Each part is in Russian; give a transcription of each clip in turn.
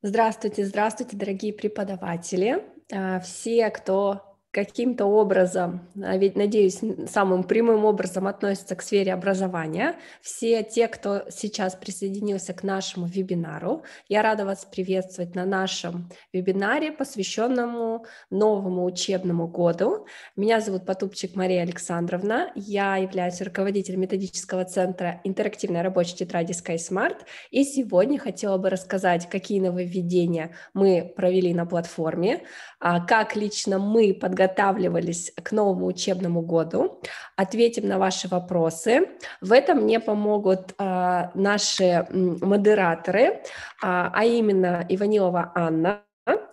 Здравствуйте, здравствуйте, дорогие преподаватели, а, все, кто каким-то образом, а ведь, надеюсь, самым прямым образом относится к сфере образования. Все те, кто сейчас присоединился к нашему вебинару, я рада вас приветствовать на нашем вебинаре, посвященному новому учебному году. Меня зовут Потупчик Мария Александровна, я являюсь руководителем методического центра интерактивной рабочей тетради SkySmart, и сегодня хотела бы рассказать, какие нововведения мы провели на платформе, а как лично мы подготовились подготавливались к новому учебному году, ответим на ваши вопросы. В этом мне помогут а, наши модераторы, а, а именно Иванилова Анна,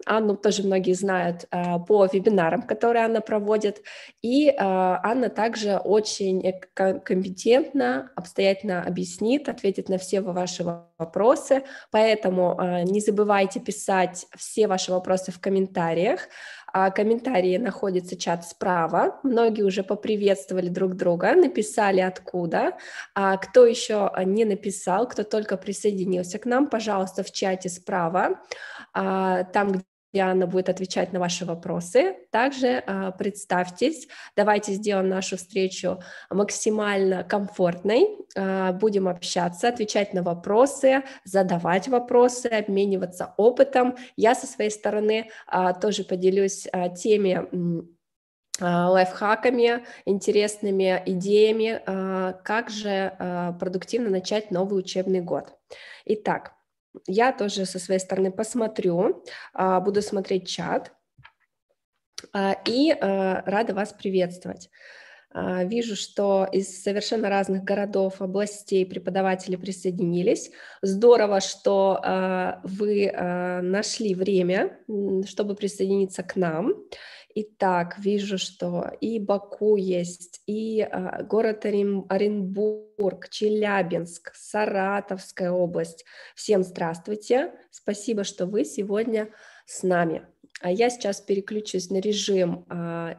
Анну тоже многие знают а, по вебинарам, которые она проводит. И а, Анна также очень компетентно, обстоятельно объяснит, ответит на все ваши вопросы. Поэтому а, не забывайте писать все ваши вопросы в комментариях. А комментарии находится чат справа. Многие уже поприветствовали друг друга, написали откуда. А кто еще а, не написал, кто только присоединился к нам, пожалуйста, в чате справа, а, там, и она будет отвечать на ваши вопросы. Также э, представьтесь, давайте сделаем нашу встречу максимально комфортной, э, будем общаться, отвечать на вопросы, задавать вопросы, обмениваться опытом. Я со своей стороны э, тоже поделюсь э, теми лайфхаками, интересными идеями, как же продуктивно начать новый учебный год. Итак, я тоже со своей стороны посмотрю, а, буду смотреть чат а, и а, рада вас приветствовать. Вижу, что из совершенно разных городов, областей преподаватели присоединились. Здорово, что вы нашли время, чтобы присоединиться к нам и так вижу, что и Баку есть, и э, город Оренбург, Челябинск, Саратовская область. Всем здравствуйте, спасибо, что вы сегодня с нами. А я сейчас переключусь на режим э,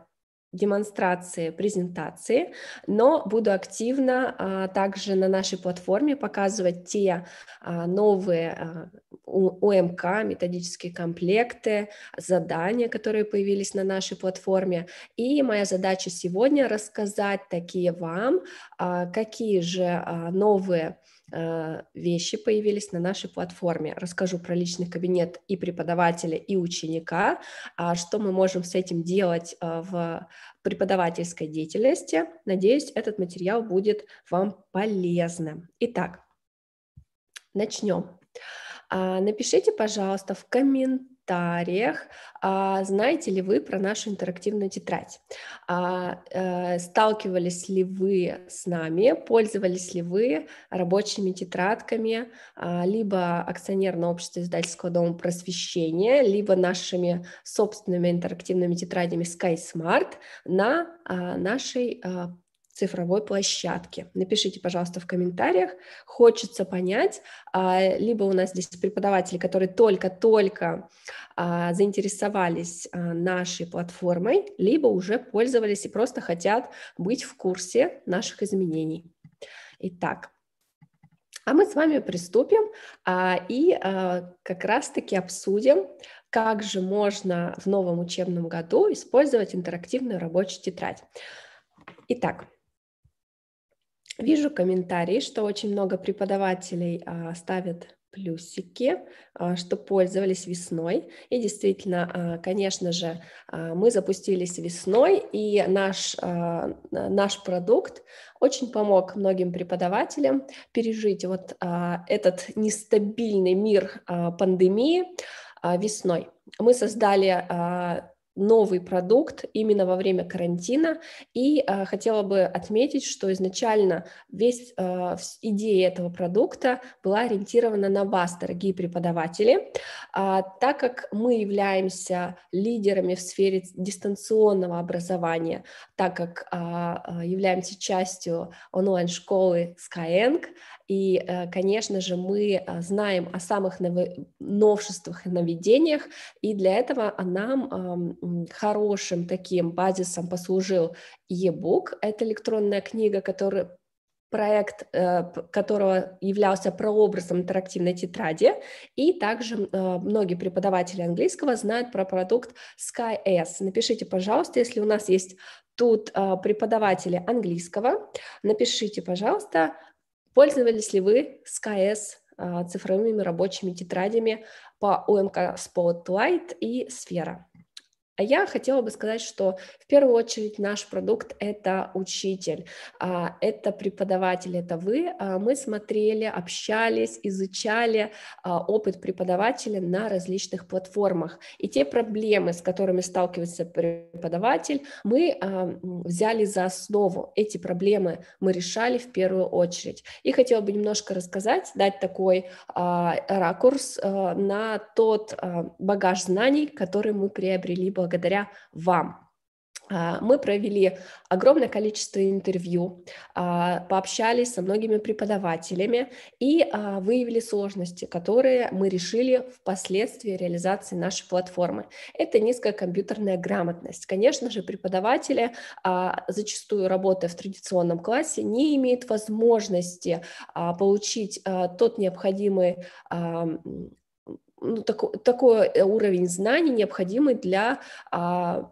демонстрации, презентации, но буду активно а, также на нашей платформе показывать те а, новые а, ОМК, методические комплекты, задания, которые появились на нашей платформе. И моя задача сегодня рассказать такие вам, а, какие же а, новые а, вещи появились на нашей платформе. Расскажу про личный кабинет и преподавателя, и ученика, что мы можем с этим делать в преподавательской деятельности. Надеюсь, этот материал будет вам полезным. Итак, начнем. А, напишите, пожалуйста, в комментариях, а, знаете ли вы про нашу интерактивную тетрадь, а, э, сталкивались ли вы с нами, пользовались ли вы рабочими тетрадками, либо акционерного общества издательского дома просвещения, либо нашими собственными интерактивными тетрадями SkySmart на нашей цифровой площадке. Напишите, пожалуйста, в комментариях. Хочется понять, а, либо у нас здесь преподаватели, которые только-только а, заинтересовались а, нашей платформой, либо уже пользовались и просто хотят быть в курсе наших изменений. Итак, а мы с вами приступим и как раз-таки обсудим, как же можно в новом учебном году использовать интерактивную рабочую тетрадь. Итак, Вижу комментарии, что очень много преподавателей а, ставят плюсики, а, что пользовались весной. И действительно, а, конечно же, а, мы запустились весной, и наш, а, наш продукт очень помог многим преподавателям пережить вот а, этот нестабильный мир а, пандемии а, весной. Мы создали а, новый продукт именно во время карантина. И э, хотела бы отметить, что изначально весь э, идея этого продукта была ориентирована на вас, дорогие преподаватели, э, так как мы являемся лидерами в сфере дистанционного образования, так как э, являемся частью онлайн-школы Skyeng, и, э, конечно же, мы а, знаем о самых новшествах и нововведениях, и для этого нам хорошим таким базисом послужил e-book, это электронная книга, который проект э, которого являлся прообразом интерактивной тетради, и также а, многие преподаватели английского знают про продукт SkyS. Напишите, пожалуйста, если у нас есть тут а, преподаватели английского, напишите, пожалуйста, Пользовались ли вы СКС а, цифровыми рабочими тетрадями по ОМК Spotlight и Сфера? А я хотела бы сказать, что в первую очередь наш продукт — это учитель, а, это преподаватель, это вы. А, мы смотрели, общались, изучали а, опыт преподавателя на различных платформах. И те проблемы, с которыми сталкивается преподаватель, мы взяли за основу. Эти проблемы мы решали в первую очередь. И хотела бы немножко рассказать, дать такой ракурс на тот багаж знаний, который мы приобрели благодаря благодаря вам. А, мы провели огромное количество интервью, а, пообщались со многими преподавателями и а, выявили сложности, которые мы решили впоследствии реализации нашей платформы. Это низкая компьютерная грамотность. Конечно же, преподаватели, зачастую работая в традиционном классе, не имеют возможности получить тот необходимый ну, так, такой э, уровень знаний необходимый для а,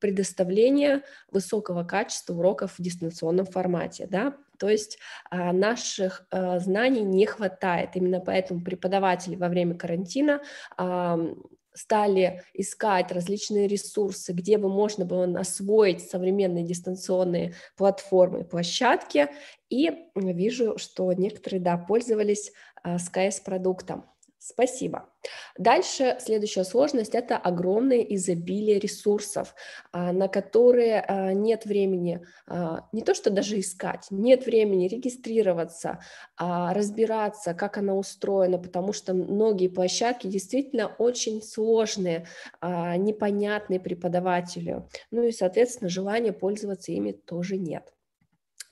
предоставления высокого качества уроков в дистанционном формате, да, то есть а, наших а, знаний не хватает, именно поэтому преподаватели во время карантина а, стали искать различные ресурсы, где бы можно было освоить современные дистанционные платформы и площадки, и вижу, что некоторые, да, пользовались а, SKS-продуктом. Спасибо. Дальше следующая сложность – это огромное изобилие ресурсов, а, на которые а, нет времени а, не то что даже искать, нет времени регистрироваться, разбираться, как она устроена, потому что многие площадки действительно очень сложные, непонятные преподавателю, ну и, соответственно, желания пользоваться ими тоже нет.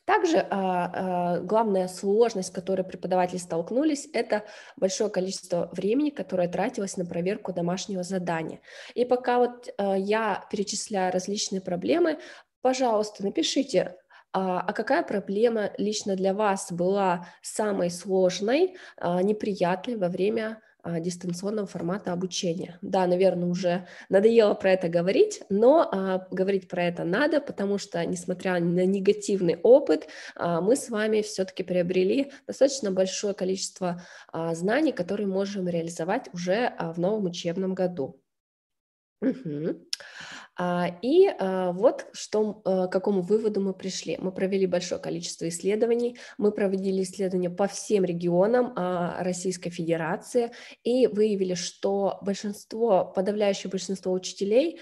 Также а, а, главная сложность, с которой преподаватели столкнулись, это большое количество времени, которое тратилось на проверку домашнего задания. И пока вот а, я перечисляю различные проблемы, пожалуйста, напишите, а какая проблема лично для вас была самой сложной, неприятной во время а, дистанционного формата обучения. Да, наверное, уже надоело про это говорить, но а, говорить про это надо, потому что, несмотря на негативный опыт, а, мы с вами все-таки приобрели достаточно большое количество а, знаний, которые можем реализовать уже а, в новом учебном году. Угу. А, и а, вот что, а, к какому выводу мы пришли. Мы провели большое количество исследований, мы проводили исследования по всем регионам Российской Федерации и выявили, что большинство, подавляющее большинство учителей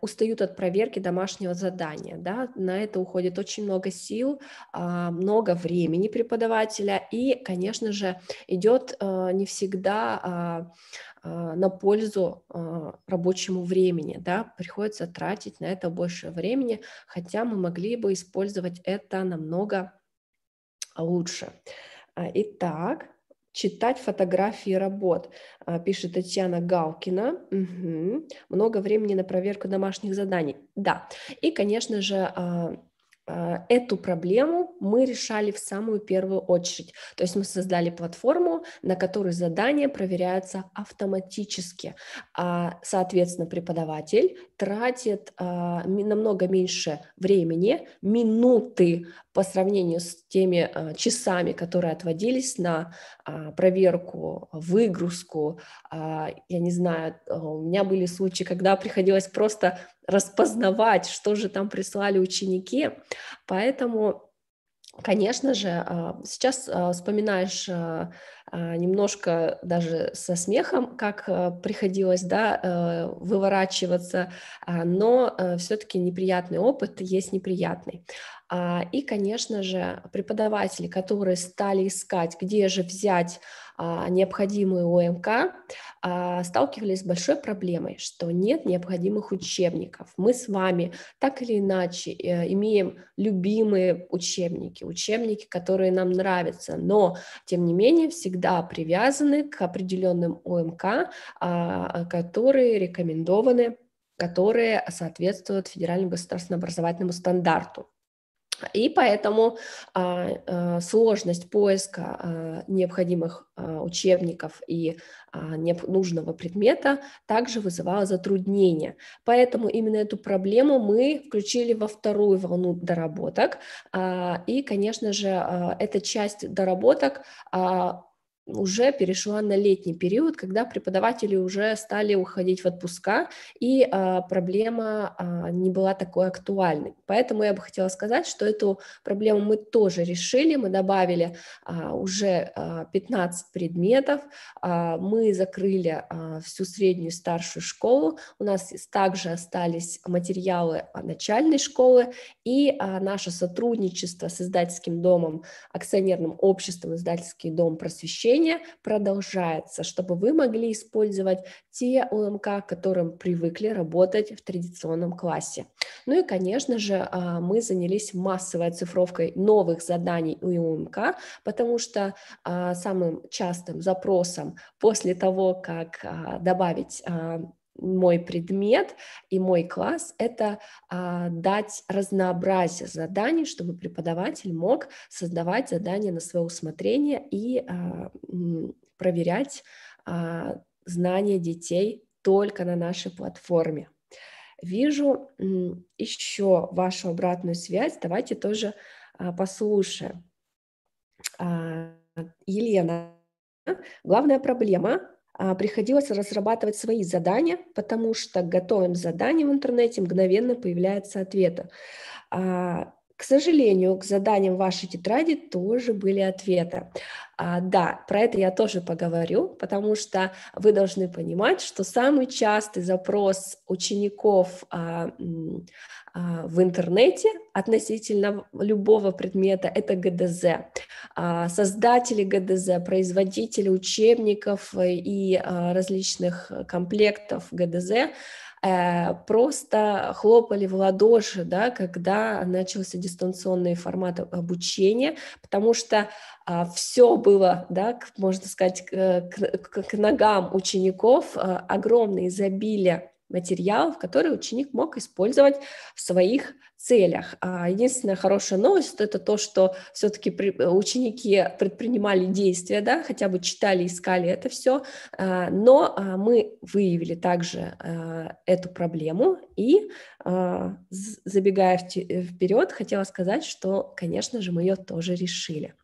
устают от проверки домашнего задания. Да? На это уходит очень много сил, много времени преподавателя и, конечно же, идет не всегда а, на пользу а, рабочему времени, да, приходится тратить на это больше времени, хотя мы могли бы использовать это намного лучше. А, итак, читать фотографии работ, пишет Татьяна Галкина. Угу. Много времени на проверку домашних заданий. Да, и, конечно же, а, эту проблему мы решали в самую первую очередь. То есть мы создали платформу, на которой задания проверяются автоматически. А, соответственно, преподаватель тратит а, намного меньше времени, минуты по сравнению с теми а, часами, которые отводились на а, проверку, выгрузку, а, я не знаю, у меня были случаи, когда приходилось просто распознавать, что же там прислали ученики, поэтому Конечно же, а, сейчас а, вспоминаешь а, немножко даже со смехом, как приходилось да, э, выворачиваться, но э, все-таки неприятный опыт есть неприятный. И, конечно же, преподаватели, которые стали искать, где же взять а, необходимые ОМК, а, сталкивались с большой проблемой, что нет необходимых учебников. Мы с вами так или иначе э, имеем любимые учебники, учебники, которые нам нравятся, но, тем не менее, всегда привязаны к определенным ОМК, а, которые рекомендованы которые соответствуют федеральному государственному образовательному стандарту. И поэтому а, а, сложность поиска а, необходимых а, учебников и а, не, нужного предмета также вызывала затруднения. Поэтому именно эту проблему мы включили во вторую волну доработок. А, и, конечно же, а, эта часть доработок а, уже перешла на летний период, когда преподаватели уже стали уходить в отпуска, и а, проблема а, не была такой актуальной. Поэтому я бы хотела сказать, что эту проблему мы тоже решили, мы добавили а, уже а, 15 предметов, а, мы закрыли а, всю среднюю и старшую школу, у нас также остались материалы начальной школы, и а, наше сотрудничество с издательским домом, акционерным обществом «Издательский дом просвещения» обучение продолжается, чтобы вы могли использовать те УМК, к которым привыкли работать в традиционном классе. Ну и, конечно же, а, мы занялись массовой оцифровкой новых заданий и УМК, потому что а, самым частым запросом после того, как а, добавить мой предмет и мой класс — это а, дать разнообразие заданий, чтобы преподаватель мог создавать задания на свое усмотрение и а, проверять а, знания детей только на нашей платформе. Вижу еще вашу обратную связь, давайте тоже а, послушаем. А, Елена, главная проблема а, приходилось разрабатывать свои задания, потому что готовим задание в интернете, мгновенно появляются ответы. А, к сожалению, к заданиям вашей тетради тоже были ответы. А, да, про это я тоже поговорю, потому что вы должны понимать, что самый частый запрос учеников а, а, в интернете относительно любого предмета – это ГДЗ. А, создатели ГДЗ, производители учебников и а, различных комплектов ГДЗ Э, просто хлопали в ладоши, да, когда начался дистанционный формат обучения, потому что а, все было, да, можно сказать, к, э, к, к ногам учеников э, огромное изобилие материалов, которые ученик мог использовать в своих целях. А единственная хорошая новость это то, что все-таки э, ученики предпринимали действия, да, хотя бы читали, искали это все, а, но а, мы выявили также эту проблему и забегая э, вперед, хотела сказать, что, конечно же, мы ее тоже решили.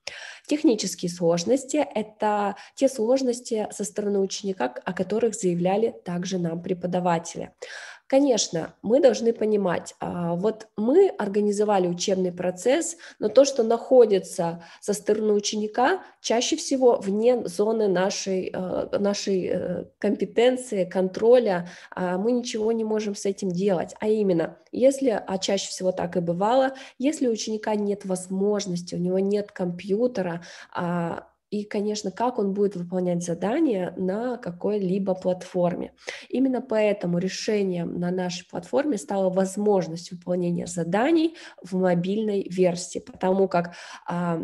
Технические сложности – это те сложности со стороны ученика, о которых заявляли также нам преподаватели. Конечно, мы должны понимать, а, вот мы организовали учебный процесс, но то, что находится со стороны ученика, чаще всего вне зоны нашей, а, нашей э, компетенции, контроля, а, мы ничего не можем с этим делать. А именно, если, а чаще всего так и бывало, если у ученика нет возможности, у него нет компьютера, и, конечно, как он будет выполнять задания на какой-либо платформе. Именно поэтому решением на нашей платформе стала возможность выполнения заданий в мобильной версии, потому как а,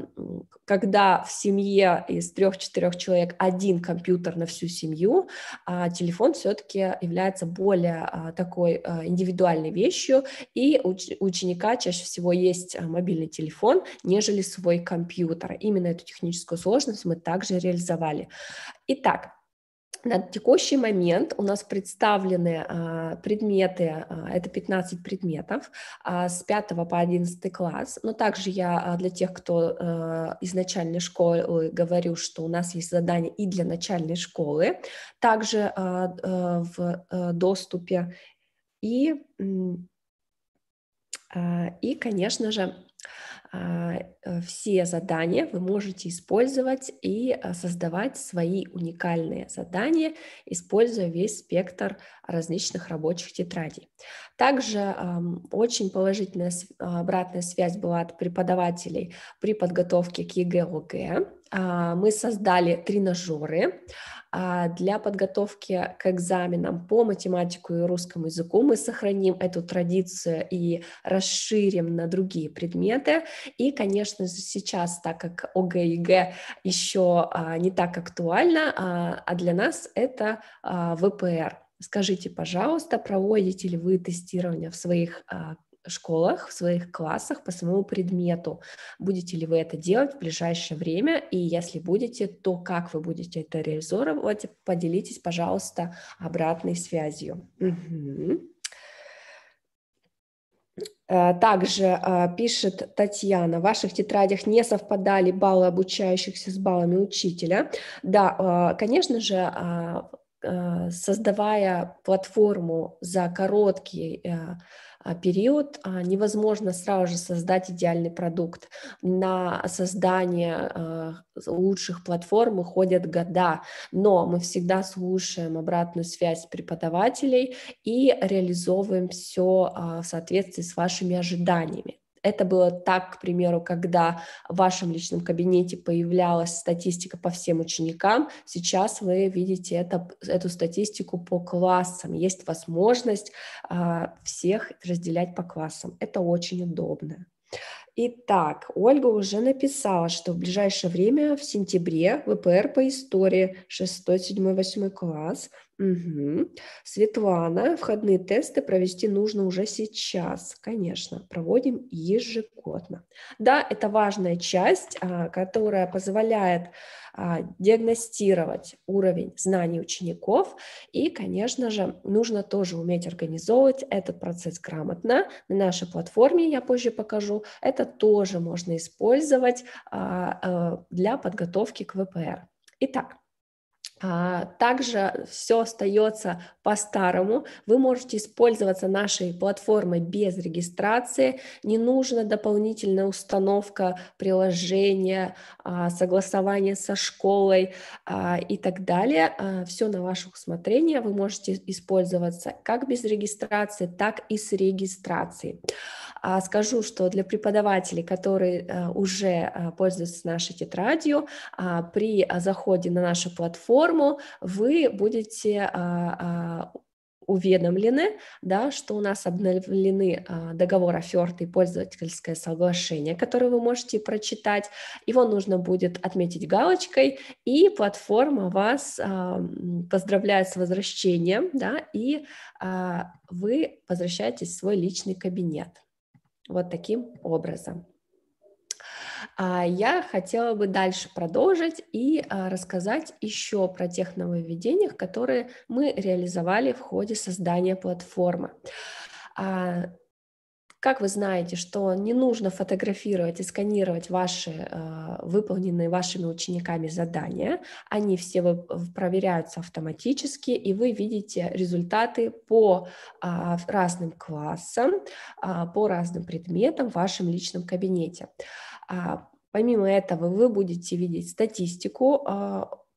когда в семье из трех-четырех человек один компьютер на всю семью, а телефон все-таки является более а, такой а, индивидуальной вещью, и у ученика чаще всего есть а, мобильный телефон, нежели свой компьютер. Именно эту техническую сложность мы также реализовали. Итак, на текущий момент у нас представлены а, предметы, а, это 15 предметов а, с 5 по 11 класс, но также я а, для тех, кто а, из начальной школы, говорю, что у нас есть задание и для начальной школы, также а, в доступе и, и конечно же, а, э, все задания вы можете использовать и а, создавать свои уникальные задания, используя весь спектр различных рабочих тетрадей. Также очень положительная а, обратная связь была от преподавателей при подготовке к егэ Мы создали тренажеры, а для подготовки к экзаменам по математику и русскому языку мы сохраним эту традицию и расширим на другие предметы. И, конечно же, сейчас, так как ОГЭ еще а, не так актуально, а, а для нас это ВПР. Скажите, пожалуйста, проводите ли вы тестирование в своих школах, в своих классах по своему предмету. Будете ли вы это делать в ближайшее время? И если будете, то как вы будете это реализовывать? Поделитесь, пожалуйста, обратной связью. Э, также э, пишет Татьяна, в ваших тетрадях не совпадали баллы обучающихся с баллами учителя. Да, э, конечно же, а, создавая платформу за короткий а, период. А, невозможно сразу же создать идеальный продукт. На создание а, лучших платформ уходят года, но мы всегда слушаем обратную связь преподавателей и реализовываем все в соответствии с вашими ожиданиями. Это было так, к примеру, когда в вашем личном кабинете появлялась статистика по всем ученикам, сейчас вы видите это, эту статистику по классам. Есть возможность э, всех разделять по классам. Это очень удобно. Итак, Ольга уже написала, что в ближайшее время, в сентябре, ВПР по истории 6, 7, 8 класс Угу. Светлана, входные тесты провести нужно уже сейчас, конечно, проводим ежегодно. Да, это важная часть, а, которая позволяет а, диагностировать уровень знаний учеников, и, конечно же, нужно тоже уметь организовывать этот процесс грамотно. На нашей платформе я позже покажу, это тоже можно использовать а, для подготовки к ВПР. Итак, а, также все остается по-старому. Вы можете использоваться нашей платформой без регистрации. Не нужна дополнительная установка приложения, а, согласование со школой а, и так далее. Все на ваше усмотрение. Вы можете использоваться как без регистрации, так и с регистрацией. А, скажу, что для преподавателей, которые э, уже э, пользуются нашей тетрадью, а, при а, заходе на нашу платформу вы будете уведомлены, да, что у нас обновлены а, договор оферты и пользовательское соглашение, которое вы можете прочитать. Его нужно будет отметить галочкой, и платформа вас а, поздравляет с возвращением, да, и а, вы возвращаетесь в свой личный кабинет. Вот таким образом. А, я хотела бы дальше продолжить и а, рассказать еще про тех нововведениях, которые мы реализовали в ходе создания платформы. А, как вы знаете, что не нужно фотографировать и сканировать ваши а, выполненные вашими учениками задания, они все проверяются автоматически, и вы видите результаты по а, разным классам, а, по разным предметам в вашем личном кабинете. Помимо этого, вы будете видеть статистику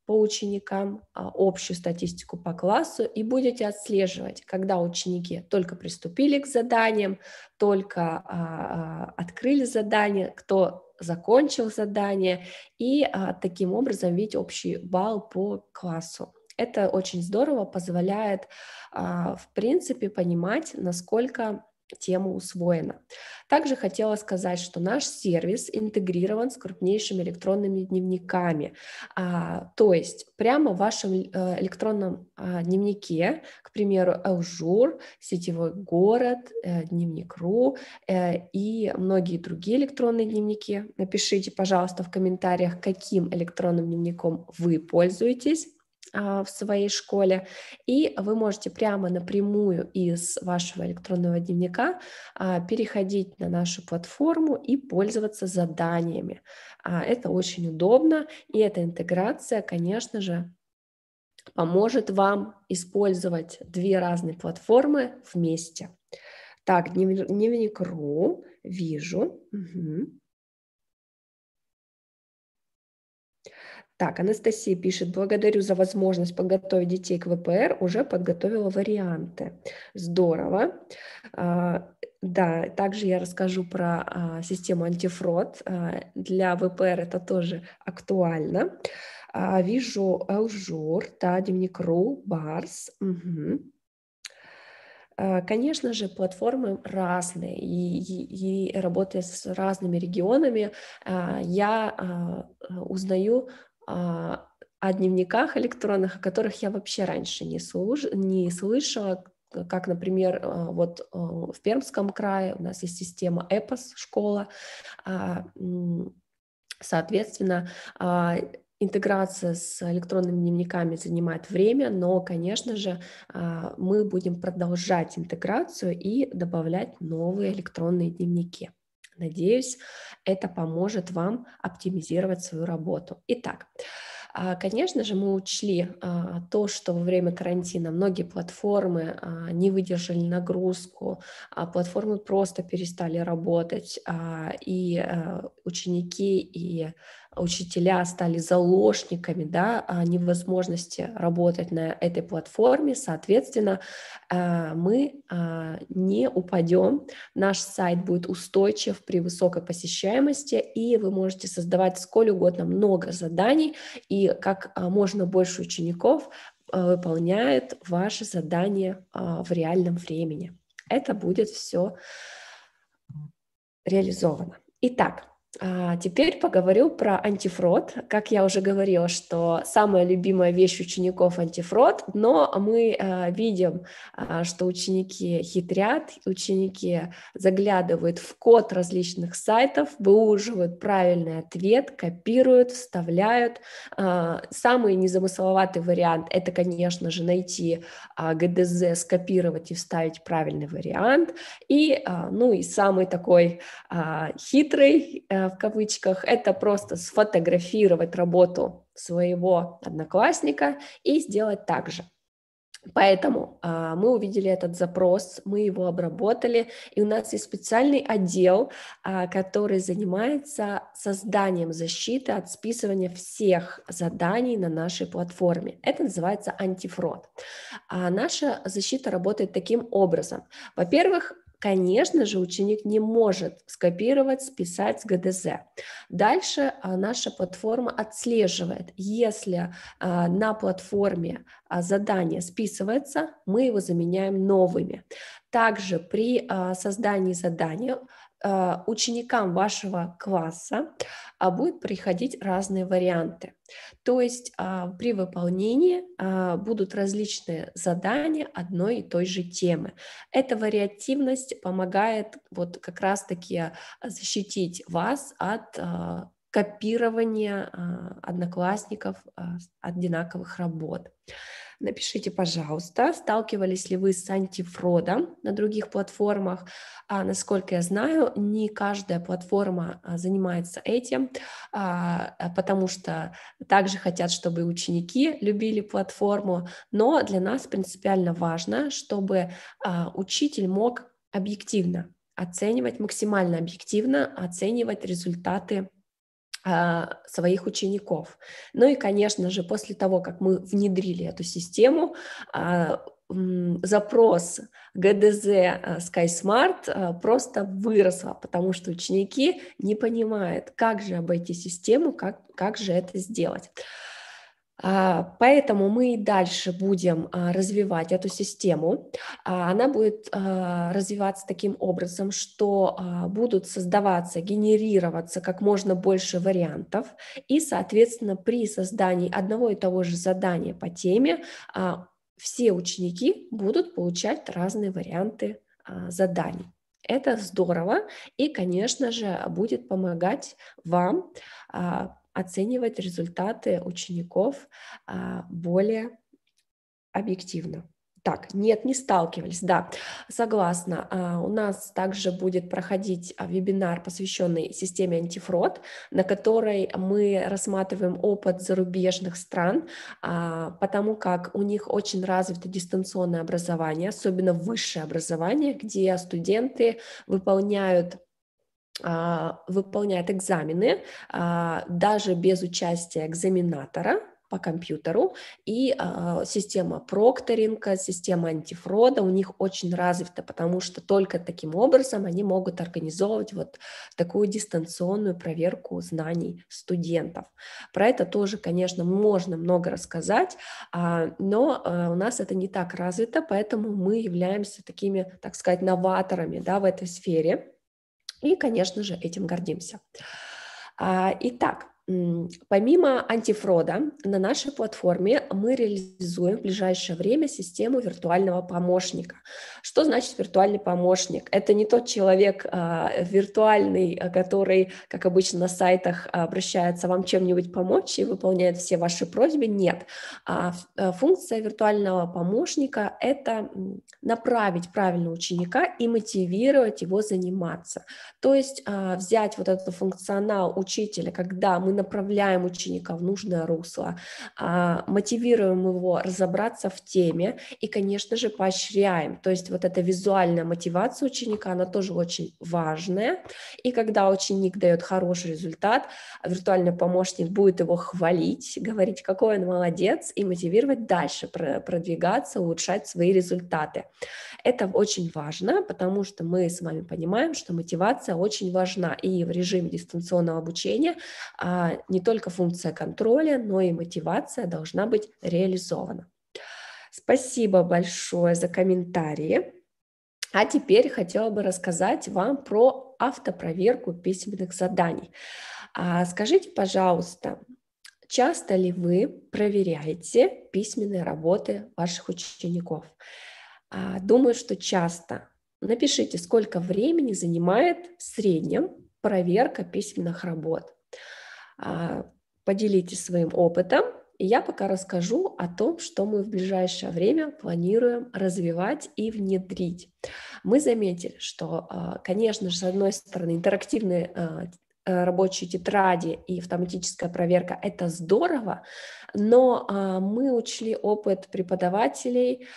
по ученикам, а, общую статистику по классу и будете отслеживать, когда ученики только приступили к заданиям, только а, а, открыли задание, кто закончил задание, и таким образом видеть общий балл по классу. Это очень здорово позволяет, в принципе, понимать, насколько тема усвоена. Также хотела сказать, что наш сервис интегрирован с крупнейшими электронными дневниками. А, то есть прямо в вашем э, электронном а, дневнике, к примеру, Элжур, сетевой город, э, дневник.ру э, и многие другие электронные дневники. Напишите, пожалуйста, в комментариях, каким электронным дневником вы пользуетесь а, в своей школе, и вы можете прямо напрямую из вашего электронного дневника а, переходить на нашу платформу и пользоваться заданиями. А, это очень удобно, и эта интеграция, конечно же, поможет вам использовать две разные платформы вместе. Так, дневник.ру, вижу. Угу. Так, Анастасия пишет, благодарю за возможность подготовить детей к ВПР, уже подготовила варианты. Здорово. А, да, также я расскажу про а, систему антифрод. А, для ВПР это тоже актуально. А, вижу Элжур, да, дневник.ру, Барс. Угу. Конечно же, платформы разные, и, и, и работая с разными регионами, а, я узнаю а, о дневниках электронных, о которых я вообще раньше не, служ... не слышала, как, например, а, вот а, в Пермском крае у нас есть система ЭПОС, школа, соответственно, интеграция с электронными дневниками занимает время, но, конечно же, мы будем продолжать интеграцию и добавлять новые электронные дневники. Надеюсь, это поможет вам оптимизировать свою работу. Итак, а, Конечно же, мы учли а, то, что во время карантина многие платформы а, не выдержали нагрузку, платформы просто перестали работать, и ученики, и учителя стали заложниками да, а невозможности работать на этой платформе, соответственно, э, мы э, не упадем, наш сайт будет устойчив при высокой посещаемости, и вы можете создавать сколь угодно много заданий, и как э, можно больше учеников выполняет ваши задания в реальном времени. Это будет все реализовано. Итак, а, теперь поговорю про антифрод. Как я уже говорила, что самая любимая вещь учеников антифрод, но мы а, видим, а, что ученики хитрят, ученики заглядывают в код различных сайтов, выуживают правильный ответ, копируют, вставляют. Самый незамысловатый вариант – это, конечно же, найти ГДЗ, скопировать и вставить правильный вариант. И, ну, и самый такой хитрый Э, в кавычках, это просто сфотографировать работу своего одноклассника и сделать так же. Поэтому а, мы увидели этот запрос, мы его обработали, и у нас есть специальный отдел, а, который занимается созданием защиты от списывания всех заданий на нашей платформе. Это называется антифрод. А наша защита работает таким образом. Во-первых, Конечно же, ученик не может скопировать, списать с ГДЗ. Дальше а, наша платформа отслеживает, если а, на платформе а, задание списывается, мы его заменяем новыми. Также при создании задания Э, ученикам вашего класса а, будут приходить разные варианты. То есть а, при выполнении а, будут различные задания одной и той же темы. Эта вариативность помогает вот как раз-таки защитить вас от копирования одноклассников одинаковых работ. Напишите, пожалуйста, сталкивались ли вы с антифродом на других платформах. А, насколько я знаю, не каждая платформа а, занимается этим, а, а, потому что также хотят, чтобы ученики любили платформу. Но для нас принципиально важно, чтобы а, учитель мог объективно оценивать, максимально объективно оценивать результаты а, своих учеников. Ну и, конечно же, после того, как мы внедрили эту систему, а, запрос ГДЗ SkySmart а, просто выросла, потому что ученики не понимают, как же обойти систему, как, как же это сделать. А, поэтому мы и дальше будем а, развивать эту систему. А, она будет развиваться таким образом, что будут создаваться, генерироваться как можно больше вариантов, и, соответственно, при создании одного и того же задания по теме все ученики будут получать разные варианты заданий. Это здорово и, конечно же, будет помогать вам оценивать результаты учеников а, более объективно. Так, нет, не сталкивались, да, согласна. А, у нас также будет проходить а, вебинар, посвященный системе антифрод, на которой мы рассматриваем опыт зарубежных стран, потому как у них очень развито дистанционное образование, особенно высшее образование, где студенты выполняют а, выполняет экзамены а, даже без участия экзаменатора, по компьютеру, и а, система прокторинга, система антифрода у них очень развита, потому что только таким образом они могут организовывать вот такую дистанционную проверку знаний студентов. Про это тоже, конечно, можно много рассказать, но у нас это не так развито, поэтому мы являемся такими, так сказать, новаторами да, в этой сфере. И, конечно же, этим гордимся. А, итак, Помимо антифрода, на нашей платформе мы реализуем в ближайшее время систему виртуального помощника. Что значит виртуальный помощник? Это не тот человек а, виртуальный, а, который, как обычно на сайтах, обращается вам чем-нибудь помочь и выполняет все ваши просьбы. Нет. А, а функция виртуального помощника – это направить правильно ученика и мотивировать его заниматься. То есть а, взять вот этот функционал учителя, когда мы направляем ученика в нужное русло, а, мотивируем его разобраться в теме и, конечно же, поощряем. То есть вот эта визуальная мотивация ученика, она тоже очень важная. И когда ученик дает хороший результат, виртуальный помощник будет его хвалить, говорить, какой он молодец, и мотивировать дальше продвигаться, улучшать свои результаты. Это очень важно, потому что мы с вами понимаем, что мотивация очень важна и в режиме дистанционного обучения а, а, не только функция контроля, но и мотивация должна быть реализована. Спасибо большое за комментарии. А теперь хотела бы рассказать вам про автопроверку письменных заданий. А, скажите, пожалуйста, часто ли вы проверяете письменные работы ваших учеников? А, думаю, что часто. Напишите, сколько времени занимает в среднем проверка письменных работ. А, поделитесь своим опытом, и я пока расскажу о том, что мы в ближайшее время планируем развивать и внедрить. Мы заметили, что, а, конечно же, с одной стороны, интерактивные а, э, рабочие тетради и автоматическая проверка – это здорово, но мы учли опыт преподавателей,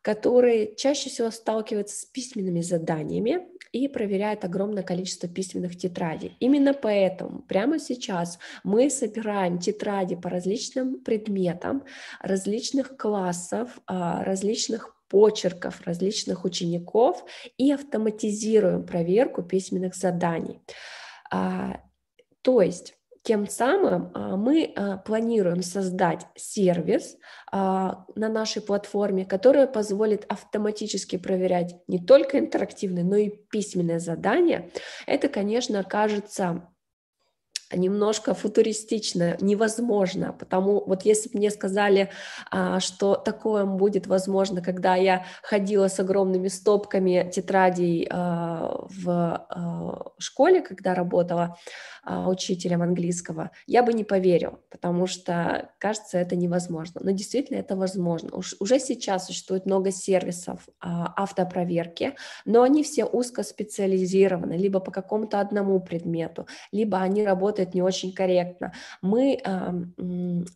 которые чаще всего сталкиваются с письменными заданиями, и проверяет огромное количество письменных тетрадей. Именно поэтому прямо сейчас мы собираем тетради по различным предметам, различных классов, а, различных почерков различных учеников и автоматизируем проверку письменных заданий. А, то есть тем самым а, мы а, планируем создать сервис а, на нашей платформе, который позволит автоматически проверять не только интерактивные, но и письменные задания. Это, конечно, кажется немножко футуристично, невозможно, потому вот если бы мне сказали, а, что такое будет возможно, когда я ходила с огромными стопками тетрадей а, в а, школе, когда работала учителем английского, я бы не поверила, потому что кажется это невозможно, но действительно это возможно. Уже сейчас существует много сервисов автопроверки, но они все узкоспециализированы, либо по какому-то одному предмету, либо они работают работает не очень корректно. Мы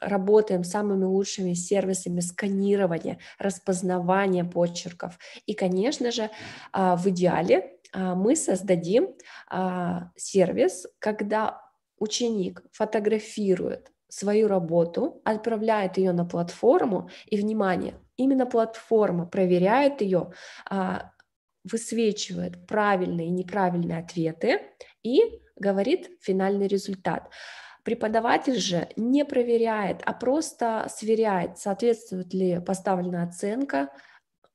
работаем с самыми лучшими сервисами сканирования, распознавания почерков. И, конечно же, а, в идеале а, мы создадим а, сервис, когда ученик фотографирует свою работу, отправляет ее на платформу, и, внимание, именно платформа проверяет ее, высвечивает правильные и неправильные ответы и говорит финальный результат. Преподаватель же не проверяет, а просто сверяет, соответствует ли поставленная оценка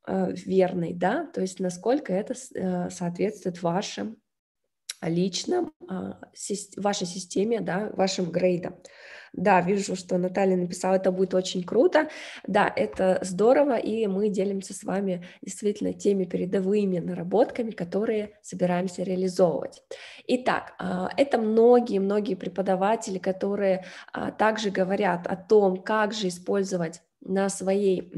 э, верной, да, то есть насколько это э, соответствует вашим личном вашей системе, да, вашим грейдом. Да, вижу, что Наталья написала, это будет очень круто. Да, это здорово, и мы делимся с вами действительно теми передовыми наработками, которые собираемся реализовывать. Итак, а, это многие-многие преподаватели, которые а, также говорят о том, как же использовать на своей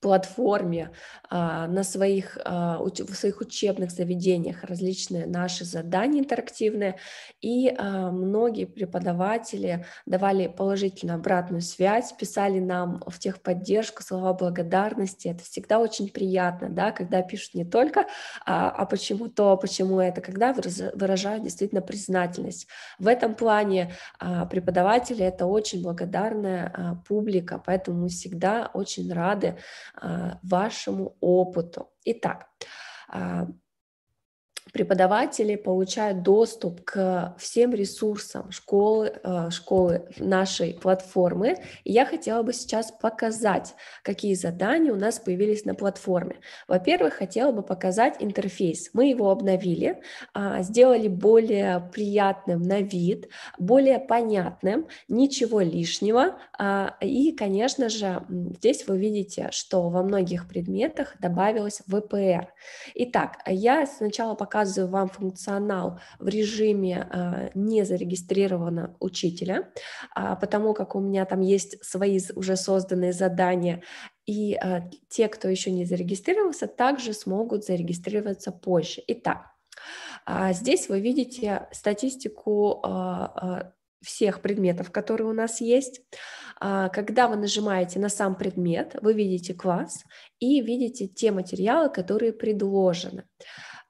платформе, а, на своих, а, в своих учебных заведениях различные наши задания интерактивные, и а, многие преподаватели давали положительную обратную связь, писали нам в техподдержку слова благодарности, это всегда очень приятно, да, когда пишут не только «а почему то, почему это», когда выражают действительно признательность. В этом плане преподаватели — это очень благодарная публика, поэтому мы всегда очень рады Э, вашему опыту. Итак, а, преподаватели получают доступ к всем ресурсам школы, э, школы нашей платформы. И я хотела бы сейчас показать, какие задания у нас появились на платформе. Во-первых, хотела бы показать интерфейс. Мы его обновили, а, сделали более приятным на вид, более понятным, ничего лишнего. А, и, конечно же, здесь вы видите, что во многих предметах добавилось ВПР. Итак, я сначала покажу показываю вам функционал в режиме э, не зарегистрировано учителя, а, потому как у меня там есть свои уже созданные задания, и э, те, кто еще не зарегистрировался, также смогут зарегистрироваться позже. Итак, а, здесь вы видите статистику а, всех предметов, которые у нас есть. Когда вы нажимаете на сам предмет, вы видите класс и видите те материалы, которые предложены.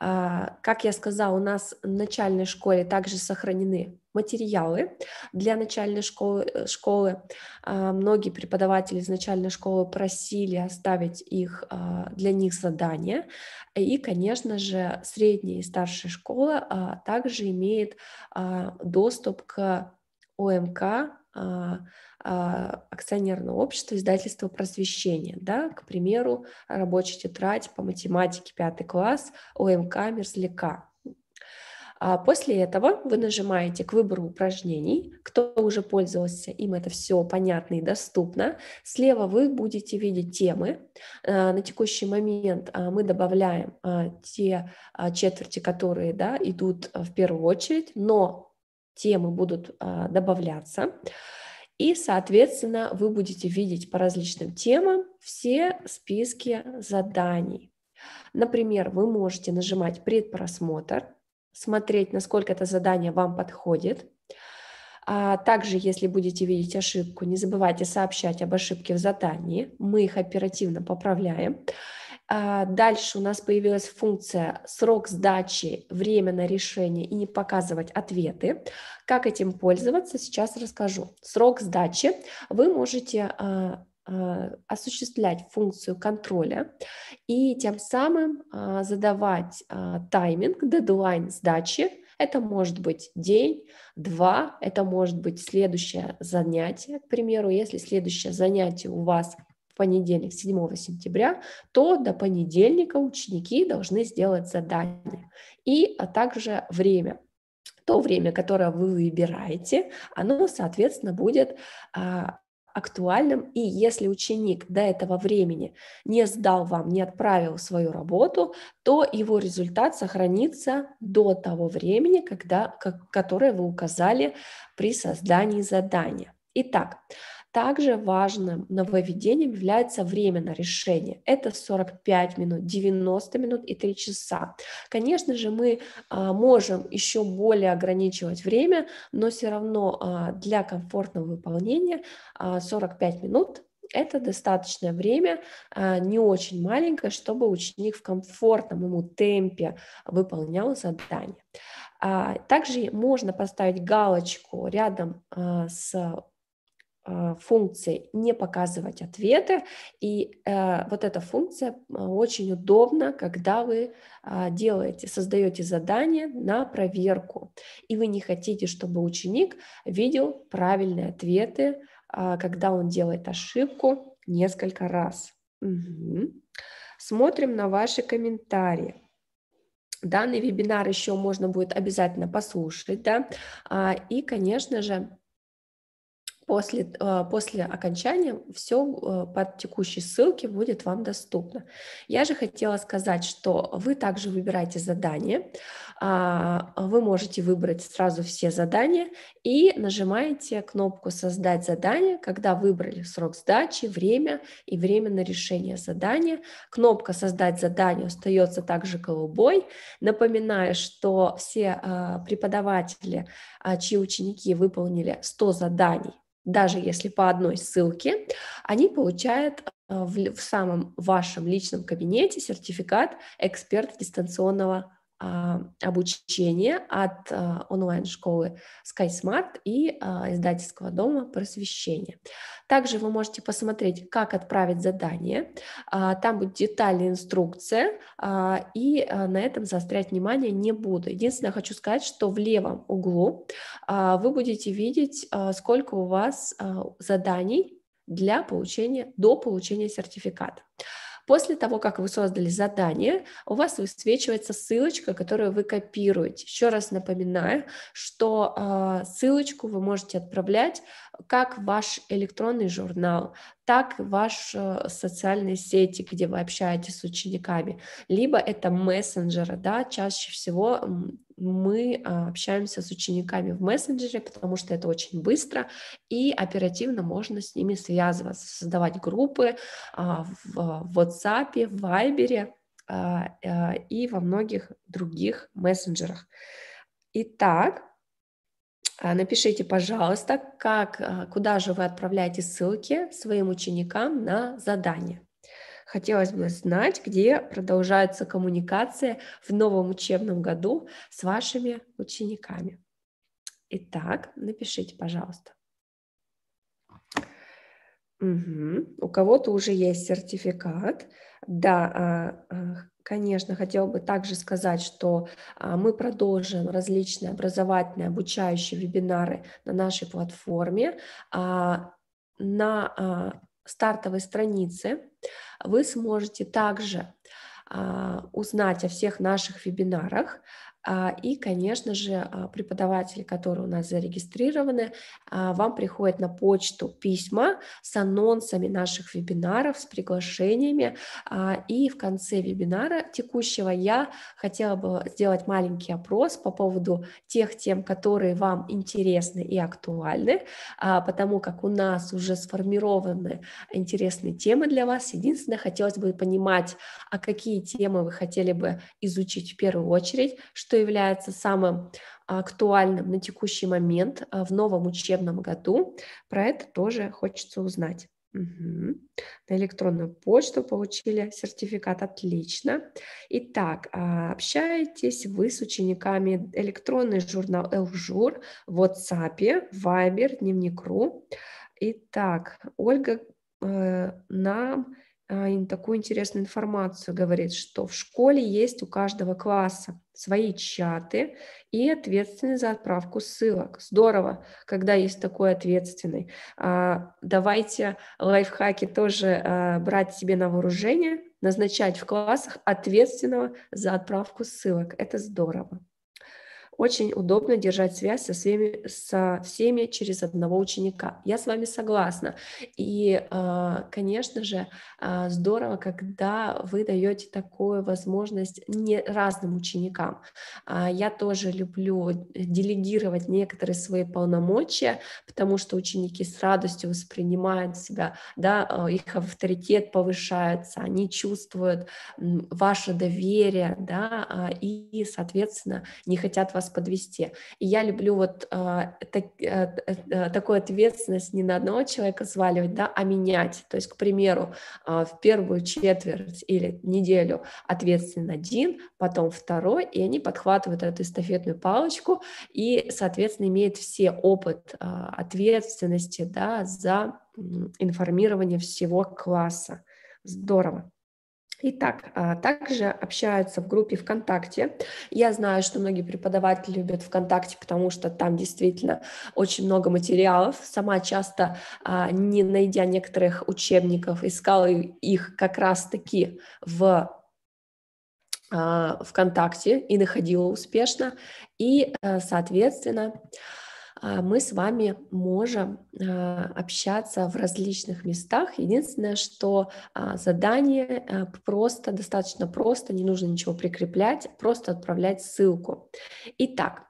А, как я сказала, у нас в начальной школе также сохранены материалы для начальной школы. Э, школы. А, многие преподаватели из начальной школы просили оставить их а, для них задания. И, конечно же, средняя и старшая школа также имеет доступ к ОМК а, а, акционерное общество, издательство просвещения, да, к примеру, рабочая тетрадь по математике пятый класс ОМК Мерзляка. А после этого вы нажимаете к выбору упражнений, кто уже пользовался, им это все понятно и доступно. Слева вы будете видеть темы. А, на текущий момент мы добавляем те четверти, которые да, идут в первую очередь, но темы будут а, добавляться. И, соответственно, вы будете видеть по различным темам все списки заданий. Например, вы можете нажимать «Предпросмотр», смотреть, насколько это задание вам подходит. А также, если будете видеть ошибку, не забывайте сообщать об ошибке в задании. Мы их оперативно поправляем. А, дальше у нас появилась функция срок сдачи, время на решение и не показывать ответы. Как этим пользоваться, сейчас расскажу. Срок сдачи вы можете а, а, осуществлять функцию контроля и тем самым задавать тайминг, дедлайн сдачи. Это может быть день, два, это может быть следующее занятие. К примеру, если следующее занятие у вас – понедельник, 7 сентября, то до понедельника ученики должны сделать задание и а также время. То время, которое вы выбираете, оно, соответственно, будет а, актуальным, и если ученик до этого времени не сдал вам, не отправил свою работу, то его результат сохранится до того времени, когда, как, которое вы указали при создании задания. Итак, также важным нововведением является время на решение. Это 45 минут, 90 минут и 3 часа. Конечно же, мы а, можем еще более ограничивать время, но все равно а, для комфортного выполнения 45 а, минут это достаточное время, не очень маленькое, чтобы ученик в комфортном ему темпе выполнял задание. Также можно поставить галочку рядом с Э, функции не показывать ответы. И э, вот эта функция э, очень удобна, когда вы а, делаете, создаете задание на проверку, и вы не хотите, чтобы ученик видел правильные ответы, а, когда он делает ошибку несколько раз. Угу. Смотрим на ваши комментарии. Данный вебинар еще можно будет обязательно послушать, да, а, и, конечно же, после, а, после окончания все э, под текущей ссылки будет вам доступно. Я же хотела сказать, что вы также выбираете задание, а, вы можете выбрать сразу все задания и нажимаете кнопку «Создать задание», когда выбрали срок сдачи, время и время на решение задания. Кнопка «Создать задание» остается также голубой. Напоминаю, что все а, преподаватели а, чьи ученики выполнили 100 заданий, даже если по одной ссылке, они получают а, в, самом вашем личном кабинете сертификат эксперт дистанционного а, обучение от а, онлайн-школы SkySmart и а, издательского дома просвещения. Также вы можете посмотреть, как отправить задание. Там будет детальная инструкция, и на этом заострять внимание не буду. Единственное, хочу сказать, что в левом углу вы будете видеть, сколько у вас заданий для получения, до получения сертификата. После того, как вы создали задание, у вас высвечивается ссылочка, которую вы копируете. Еще раз напоминаю, что э, ссылочку вы можете отправлять как ваш электронный журнал, так ваши э, социальные сети, где вы общаетесь с учениками, либо это мессенджеры, да, чаще всего мы а, общаемся с учениками в мессенджере, потому что это очень быстро и оперативно можно с ними связываться, создавать группы а, а, в WhatsApp, в Viber и во многих других мессенджерах. Итак, напишите, пожалуйста, как, куда же вы отправляете ссылки своим ученикам на задание. Хотелось бы знать, где продолжается коммуникация в новом учебном году с вашими учениками. Итак, напишите, пожалуйста. Угу. У кого-то уже есть сертификат. Да, а, а, конечно, хотел бы также сказать, что а, мы продолжим различные образовательные, обучающие вебинары на нашей платформе. На стартовой странице вы сможете также а, узнать о всех наших вебинарах, а, и, конечно же, а, преподаватели, которые у нас зарегистрированы, а, вам приходят на почту письма с анонсами наших вебинаров, с приглашениями. И в конце вебинара текущего я хотела бы сделать маленький опрос по поводу тех тем, которые вам интересны и актуальны, потому как у нас уже сформированы интересные темы для вас. Единственное, хотелось бы понимать, а какие темы вы хотели бы изучить в первую очередь, что является самым а, актуальным на текущий момент а, в новом учебном году. Про это тоже хочется узнать. Угу. На электронную почту получили сертификат. Отлично. Итак, а, общаетесь вы с учениками электронный журнал Элжур в WhatsApp, Viber, Дневник.ру. Итак, Ольга э, нам а, такую интересную информацию, говорит, что в школе есть у каждого класса свои чаты и ответственный за отправку ссылок. Здорово, когда есть такой ответственный. А, давайте лайфхаки тоже а, брать себе на вооружение, назначать в классах ответственного за отправку ссылок. Это здорово. Очень удобно держать связь со всеми, со всеми через одного ученика. Я с вами согласна. И, а, конечно же, а, здорово, когда вы даете такую возможность не разным ученикам. А, я тоже люблю делегировать некоторые свои полномочия, потому что ученики с радостью воспринимают себя, да, их авторитет повышается, они чувствуют ваше доверие, да, и, соответственно, не хотят вас подвести. И я люблю вот э, так, э, э, э, такую ответственность не на одного человека сваливать, да, а менять. То есть, к примеру, э, в первую четверть или неделю ответственен один, потом второй, и они подхватывают эту эстафетную палочку и, соответственно, имеют все опыт э, ответственности, да, за информирование всего класса. Здорово. Итак, а, также общаются в группе ВКонтакте. Я знаю, что многие преподаватели любят ВКонтакте, потому что там действительно очень много материалов. Сама часто, а, не найдя некоторых учебников, искала их как раз-таки в а, ВКонтакте и находила успешно. И, э, соответственно, мы с вами можем Э, общаться в различных местах. Единственное, что а, задание э, просто, достаточно просто, не нужно ничего прикреплять, просто отправлять ссылку. Итак,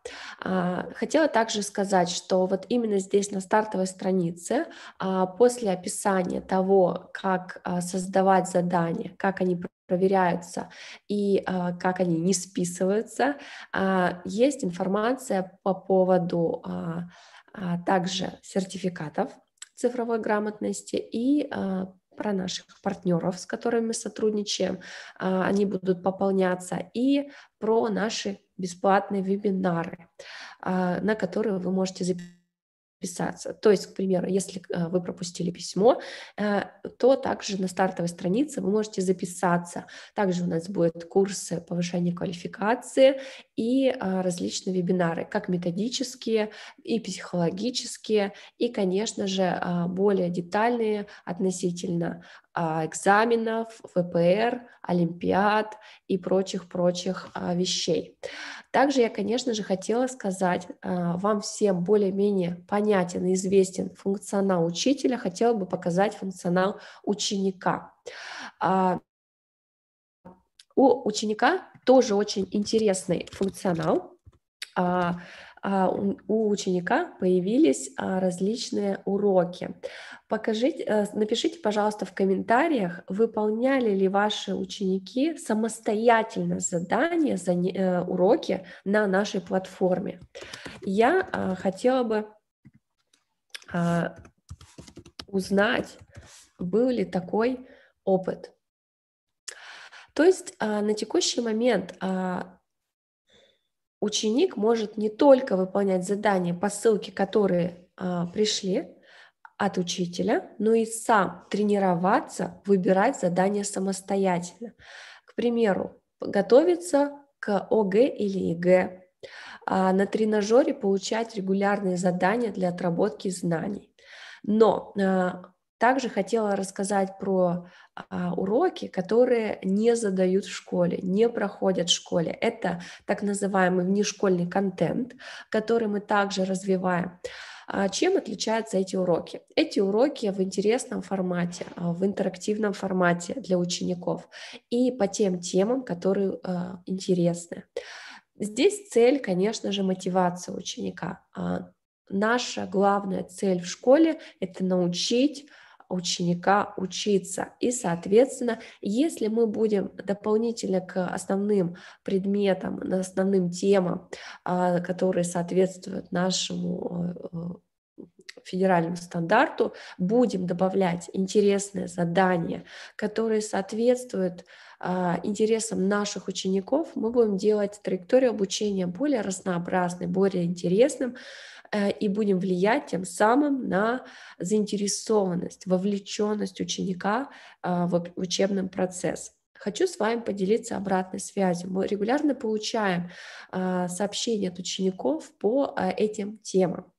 а, хотела также сказать, что вот именно здесь на стартовой странице а, после описания того, как создавать задания, как они проверяются и а, как они не списываются. А, есть информация по поводу а, а также сертификатов цифровой грамотности и а, про наших партнеров, с которыми мы сотрудничаем, а, они будут пополняться, и про наши бесплатные вебинары, а, на которые вы можете записаться писаться. То есть, к примеру, если э, вы пропустили письмо, э, то также на стартовой странице вы можете записаться. Также у нас будут курсы повышения квалификации и а, различные вебинары, как методические и психологические, и, конечно же, а, более детальные относительно а, экзаменов, ВПР, олимпиад и прочих-прочих а, вещей. Также я, конечно же, хотела сказать, а, вам всем более-менее понятен и известен функционал учителя, хотела бы показать функционал ученика. У ученика тоже очень интересный функционал. А, у ученика появились а, различные уроки. Покажите, э, напишите, пожалуйста, в комментариях, выполняли ли ваши ученики самостоятельно задания, зан... Э, уроки на нашей платформе. Я а, хотела бы узнать, был ли такой опыт. То есть на текущий момент ученик может не только выполнять задания по ссылке, которые а, пришли от учителя, но и сам тренироваться, выбирать задания самостоятельно. К примеру, готовиться к ОГЭ или ЕГЭ, а на тренажере получать регулярные задания для отработки знаний. Но а, также хотела рассказать про а, уроки, которые не задают в школе, не проходят в школе. Это так называемый внешкольный контент, который мы также развиваем. А, чем отличаются эти уроки? Эти уроки в интересном формате, а, в интерактивном формате для учеников и по тем темам, которые а, интересны. Здесь цель, конечно же, мотивация ученика. Наша главная цель в школе – это научить ученика учиться. И, соответственно, если мы будем дополнительно к основным предметам, основным темам, а, которые соответствуют нашему э, федеральному стандарту, будем добавлять интересные задания, которые соответствуют а, интересам наших учеников, мы будем делать траекторию обучения более разнообразной, более интересным, Э, и будем влиять тем самым на заинтересованность, вовлеченность ученика а, в учебный процесс. Хочу с вами поделиться обратной связью. Мы регулярно получаем а, сообщения от учеников по а, этим темам.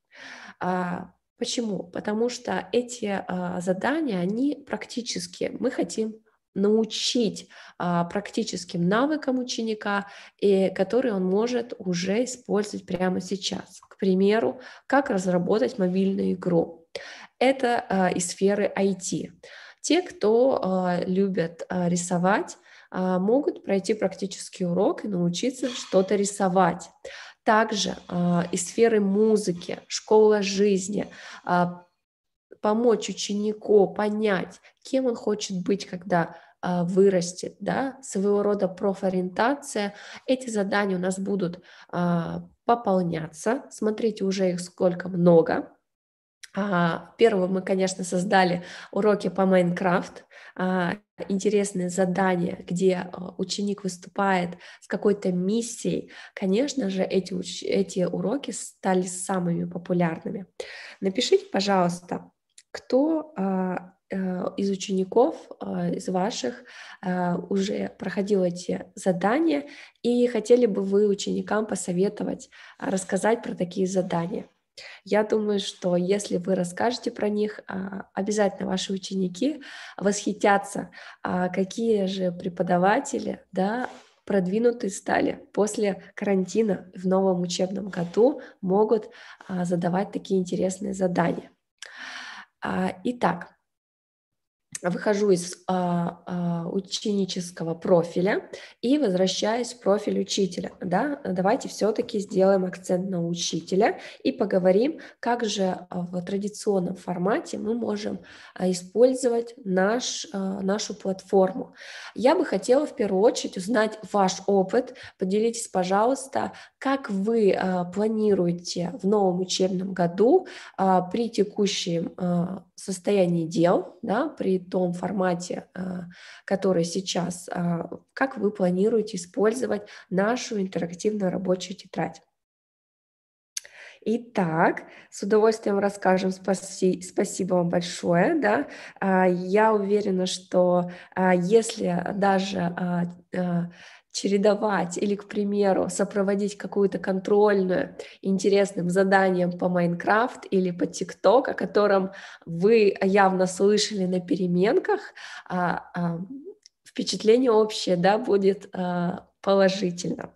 Почему? Потому что эти задания, они практические. Мы хотим научить а, практическим навыкам ученика, и э, которые он может уже использовать прямо сейчас. К примеру, как разработать мобильную игру. Это а, из сферы IT. Те, кто а, любят а, рисовать, а, могут пройти практический урок и научиться что-то рисовать. Также а, из сферы музыки, школа жизни, а, помочь ученику понять, кем он хочет быть, когда а, вырастет, да, своего рода профориентация. Эти задания у нас будут а, пополняться. Смотрите, уже их сколько много. А, первого мы, конечно, создали уроки по Майнкрафт, а, интересные задания, где а, ученик выступает с какой-то миссией. Конечно же, эти, эти уроки стали самыми популярными. Напишите, пожалуйста, кто а, э, из учеников, а, из ваших а, уже проходил эти задания, и хотели бы вы ученикам посоветовать рассказать про такие задания. Я думаю, что если вы расскажете про них, обязательно ваши ученики восхитятся, какие же преподаватели да, продвинуты стали после карантина в новом учебном году, могут задавать такие интересные задания. А, итак, выхожу из а, а, ученического профиля и возвращаюсь в профиль учителя. Да? Давайте все-таки сделаем акцент на учителя и поговорим, как же а, в традиционном формате мы можем а, использовать наш, а, нашу платформу. Я бы хотела в первую очередь узнать ваш опыт. Поделитесь, пожалуйста, как вы планируете в новом учебном году при текущем состоянии дел, да, при том формате, а, который сейчас, а, как вы планируете использовать нашу интерактивную рабочую тетрадь. Итак, с удовольствием расскажем. Спаси, спасибо вам большое. Да? А, я уверена, что если даже чередовать или, к примеру, сопроводить какую-то контрольную интересным заданием по Майнкрафт или по ТикТок, о котором вы явно слышали на переменках, а, а, впечатление общее да, будет а, положительно.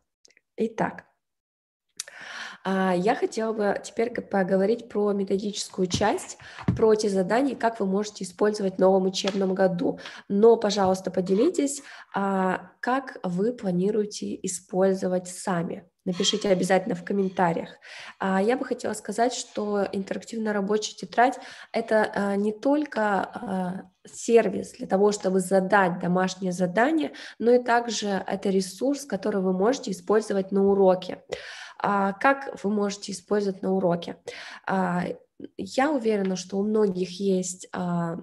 Итак, а, я хотела бы теперь поговорить про методическую часть, про те задания, как вы можете использовать в новом учебном году. Но, пожалуйста, поделитесь, а, как вы планируете использовать сами напишите обязательно в комментариях. А, я бы хотела сказать, что интерактивная рабочая тетрадь – это не только сервис для того, чтобы задать домашнее задание, но и также это ресурс, который вы можете использовать на уроке. А, как вы можете использовать на уроке. А, я уверена, что у многих есть а,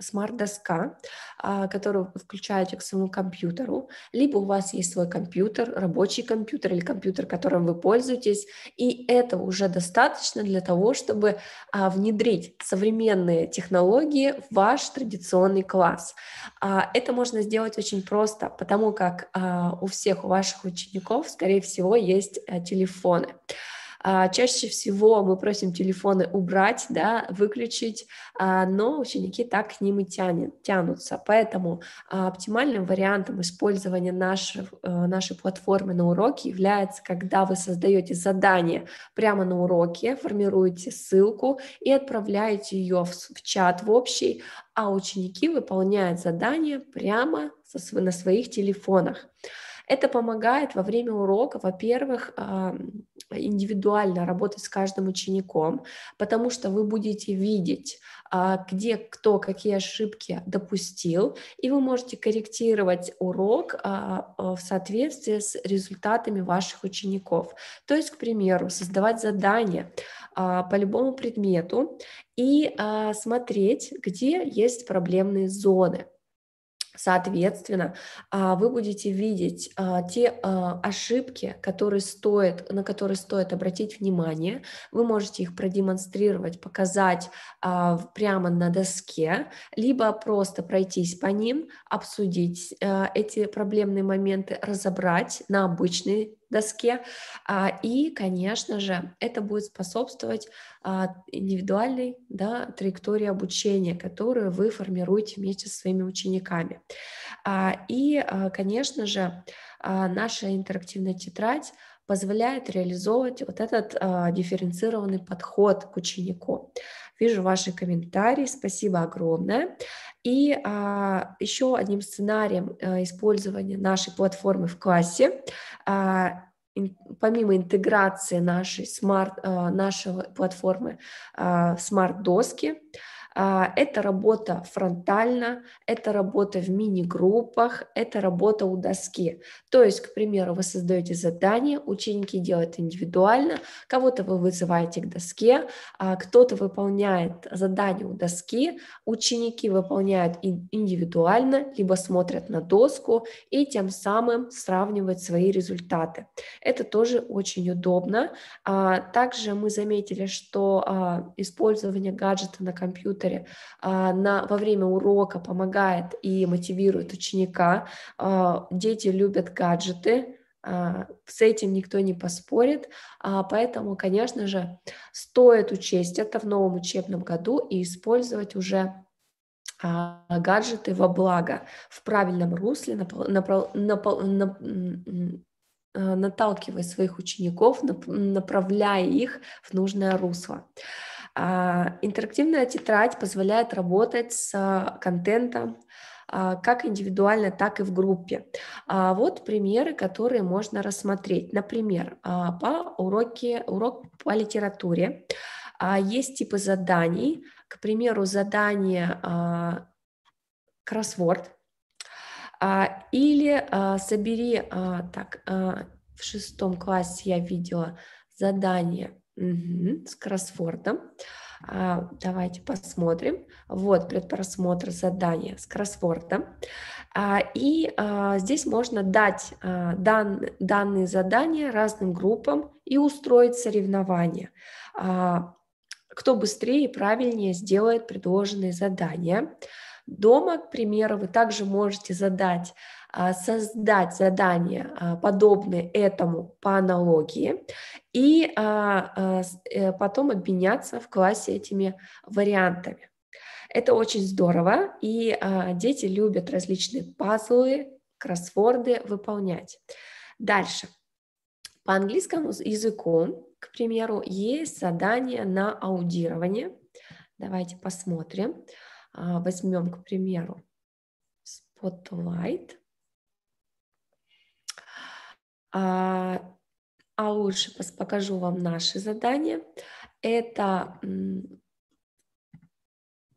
смарт-доска, а, которую включаете к своему компьютеру, либо у вас есть свой компьютер, рабочий компьютер или компьютер, которым вы пользуетесь, и это уже достаточно для того, чтобы а, внедрить современные технологии в ваш традиционный класс. А, это можно сделать очень просто, потому как у всех у ваших учеников, скорее всего, есть э, телефоны. А, чаще всего мы просим телефоны убрать, да, выключить, а, но ученики так к ним и тянет, тянутся. Поэтому а, оптимальным вариантом использования нашей, э, нашей платформы на уроке является, когда вы создаете задание прямо на уроке, формируете ссылку и отправляете ее в, в чат в общий, а ученики выполняют задание прямо со, на своих телефонах. Это помогает во время урока, во-первых, индивидуально работать с каждым учеником, потому что вы будете видеть, а, где кто какие ошибки допустил, и вы можете корректировать урок а, а, в соответствии с результатами ваших учеников. То есть, к примеру, создавать задания по любому предмету и смотреть, где есть проблемные зоны. Соответственно, а, вы будете видеть а, те а, ошибки, которые стоит, на которые стоит обратить внимание. Вы можете их продемонстрировать, показать прямо на доске, либо просто пройтись по ним, обсудить эти проблемные моменты, разобрать на обычные доске. А, и, конечно же, это будет способствовать а, индивидуальной да, траектории обучения, которую вы формируете вместе со своими учениками. А, и, конечно же, наша интерактивная тетрадь позволяет реализовывать вот этот дифференцированный подход к ученику. Вижу ваши комментарии, спасибо огромное. И а, еще одним сценарием а, использования нашей платформы в классе а, помимо интеграции нашей, смарт, э, нашего платформы а, смарт-доски, а, это работа фронтально, это работа в мини-группах, это работа у доски. То есть, к примеру, вы создаете задание, ученики делают индивидуально, кого-то вы вызываете к доске, а, кто-то выполняет задание у доски, ученики выполняют индивидуально, либо смотрят на доску и тем самым сравнивают свои результаты. Это тоже очень удобно. А, также мы заметили, что использование гаджета на компьютере компьютере, а, на, во время урока помогает и мотивирует ученика. А, дети любят гаджеты, а, с этим никто не поспорит, поэтому, конечно же, стоит учесть это в новом учебном году и использовать уже гаджеты во благо, в правильном русле, наталкивая своих учеников, направляя их в нужное русло. А, интерактивная тетрадь позволяет работать с а, контентом, а, как индивидуально, так и в группе. Вот примеры, которые можно рассмотреть. Например, по уроке, урок по литературе есть типы заданий. К примеру, задание кроссворд или собери, так, в шестом классе я видела задание Угу, с кроссвордом. А, давайте посмотрим. Вот предпросмотр задания с кроссвордом. А, и а, здесь можно дать а, дан, данные задания разным группам и устроить соревнования. А, кто быстрее и правильнее сделает предложенные задания. Дома, к примеру, вы также можете задать а, создать задание, а, подобное этому по аналогии, и а, э, потом обменяться в классе этими вариантами. Это очень здорово, и дети любят различные пазлы, кроссворды выполнять. Дальше. По английскому языку, к примеру, есть задание на аудирование. Давайте посмотрим. Возьмем, к примеру, Spotlight – а, а лучше покажу вам наши задания. Это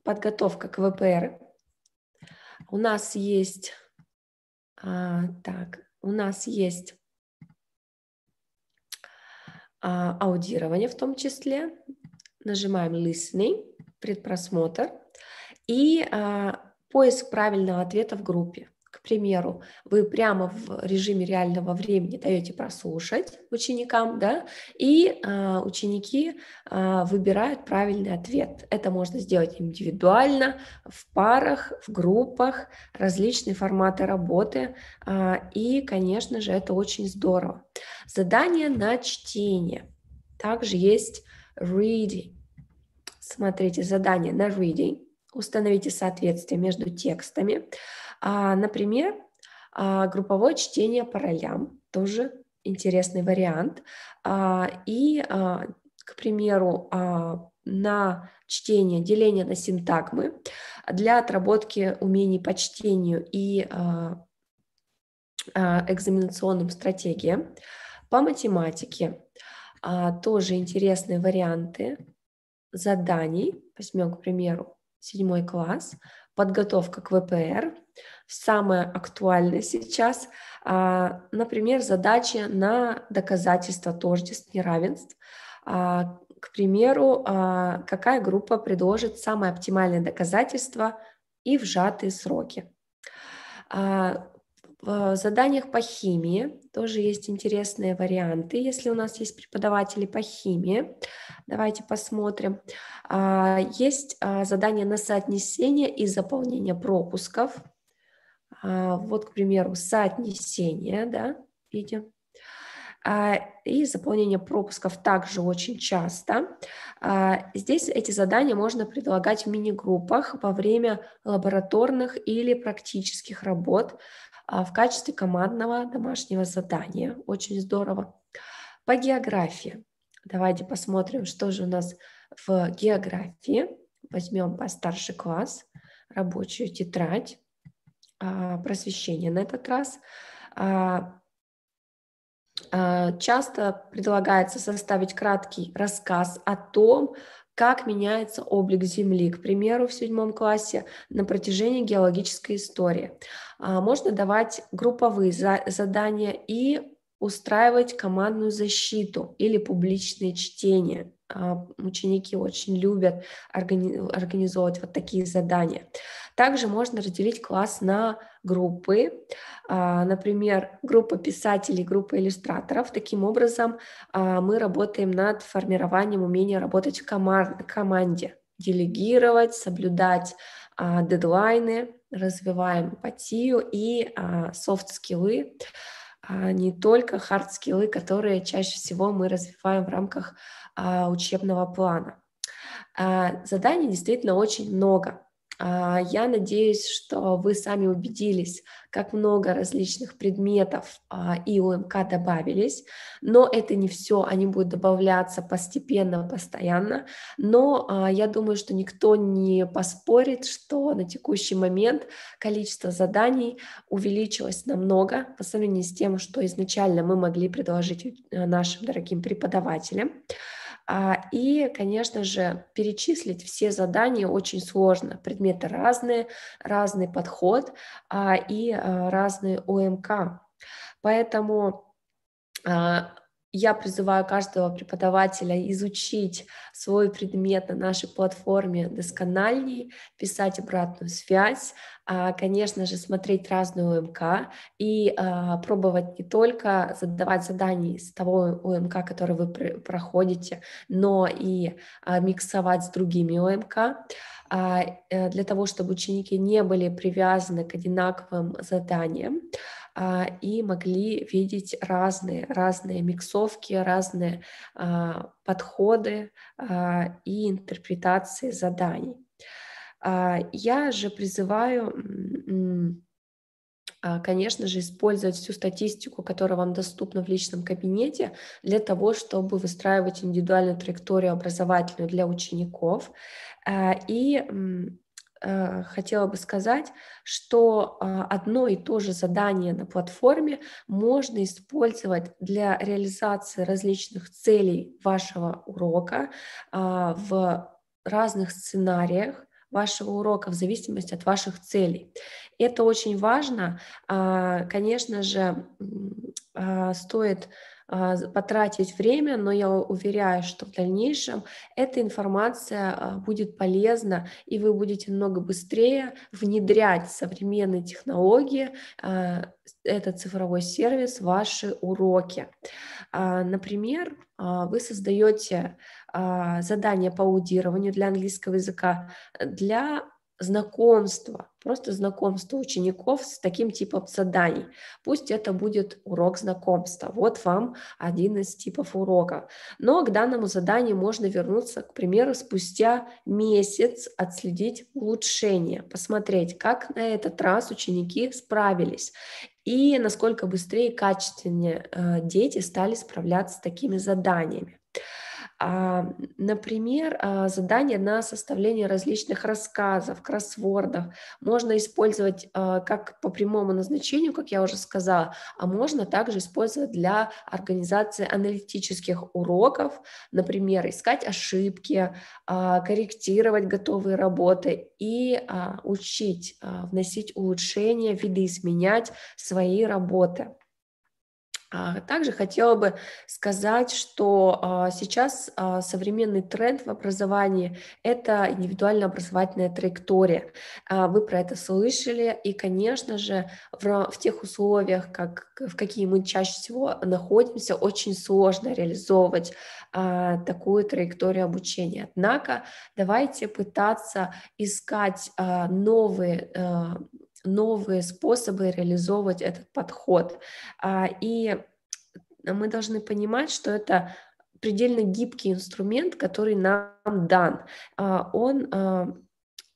подготовка к ВПР. У нас есть, а, так, у нас есть а, аудирование в том числе. Нажимаем listening, предпросмотр и а, поиск правильного ответа в группе примеру, вы прямо в режиме реального времени даете прослушать ученикам, да, и э, ученики э, выбирают правильный ответ. Это можно сделать индивидуально, в парах, в группах, различные форматы работы, э, и, конечно же, это очень здорово. Задание на чтение. Также есть reading. Смотрите, задание на reading. Установите соответствие между текстами. А, например, а, групповое чтение по ролям тоже интересный вариант. А, и, а, к примеру, а, на чтение, деление на синтагмы для отработки умений по чтению и а, а, экзаменационным стратегиям. По математике а, тоже интересные варианты заданий. Возьмем, к примеру, седьмой класс подготовка к ВПР, самое актуальное сейчас, а, например, задачи на доказательство тождеств неравенств, а, к примеру, а, какая группа предложит самое оптимальное доказательство и в сжатые сроки. В э, заданиях по химии тоже есть интересные варианты, если у нас есть преподаватели по химии. Давайте посмотрим. А, есть а, задание на соотнесение и заполнение пропусков. А, вот, к примеру, соотнесение, да, видим. И заполнение пропусков также очень часто. Здесь эти задания можно предлагать в мини-группах во время лабораторных или практических работ, а, в качестве командного домашнего задания. Очень здорово. По географии. Давайте посмотрим, что же у нас в географии. Возьмем по старший класс, рабочую тетрадь, а, просвещение на этот раз. А, часто предлагается составить краткий рассказ о том, как меняется облик Земли, к примеру, в седьмом классе на протяжении геологической истории. А, можно давать групповые задания и устраивать командную защиту или публичные чтения. А, ученики очень любят органи организовывать вот такие задания. Также можно разделить класс на группы, а, например, группа писателей, группа иллюстраторов. Таким образом, а, мы работаем над формированием умения работать в команде, делегировать, соблюдать дедлайны, развиваем эмпатию и софт-скиллы, не только хард-скиллы, которые чаще всего мы развиваем в рамках а, учебного плана. А, заданий действительно очень много. А, я надеюсь, что вы сами убедились, как много различных предметов и УМК добавились, но это не все, они будут добавляться постепенно, постоянно, но я думаю, что никто не поспорит, что на текущий момент количество заданий увеличилось намного по сравнению с тем, что изначально мы могли предложить э, нашим дорогим преподавателям. А, и, конечно же, перечислить все задания очень сложно. Предметы разные, разный подход а, и а, разные ОМК. Поэтому я призываю каждого преподавателя изучить свой предмет на нашей платформе доскональней, писать обратную связь, а, конечно же, смотреть разную ОМК и а, пробовать не только задавать задания из того ОМК, который вы проходите, но и а, миксовать с другими ОМК э, для того, чтобы ученики не были привязаны к одинаковым заданиям. А, и могли видеть разные, разные миксовки, разные а, подходы а, и интерпретации заданий. Я же призываю конечно же, использовать всю статистику, которая вам доступна в личном кабинете, для того, чтобы выстраивать индивидуальную траекторию образовательную для учеников. И Э, хотела бы сказать, что э, одно и то же задание на платформе можно использовать для реализации различных целей вашего урока а, в разных сценариях вашего урока в зависимости от ваших целей. Это очень важно. А, конечно же, а, стоит а, потратить время, но я уверяю, что в дальнейшем эта информация а, будет полезна, и вы будете много быстрее внедрять современные технологии, а, этот цифровой сервис, ваши уроки. Например, вы создаете задание по аудированию для английского языка для знакомство, просто знакомство учеников с таким типом заданий. Пусть это будет урок знакомства. Вот вам один из типов урока. Но к данному заданию можно вернуться, к примеру, спустя месяц отследить улучшение, посмотреть, как на этот раз ученики справились и насколько быстрее и качественнее э, дети стали справляться с такими заданиями. А, например, а, задание на составление различных рассказов, кроссвордов можно использовать а, как по прямому назначению, как я уже сказала, а можно также использовать для организации аналитических уроков, например, искать ошибки, корректировать готовые работы и учить вносить улучшения, видоизменять свои работы. А, также хотела бы сказать, что а, сейчас а, современный тренд в образовании – это индивидуальная образовательная траектория. Вы про это слышали, и, конечно же, в, в тех условиях, как, в какие мы чаще всего находимся, очень сложно реализовывать такую траекторию обучения. Однако давайте пытаться искать новые новые способы реализовывать этот подход. А, и мы должны понимать, что это предельно гибкий инструмент, который нам дан. А, он а,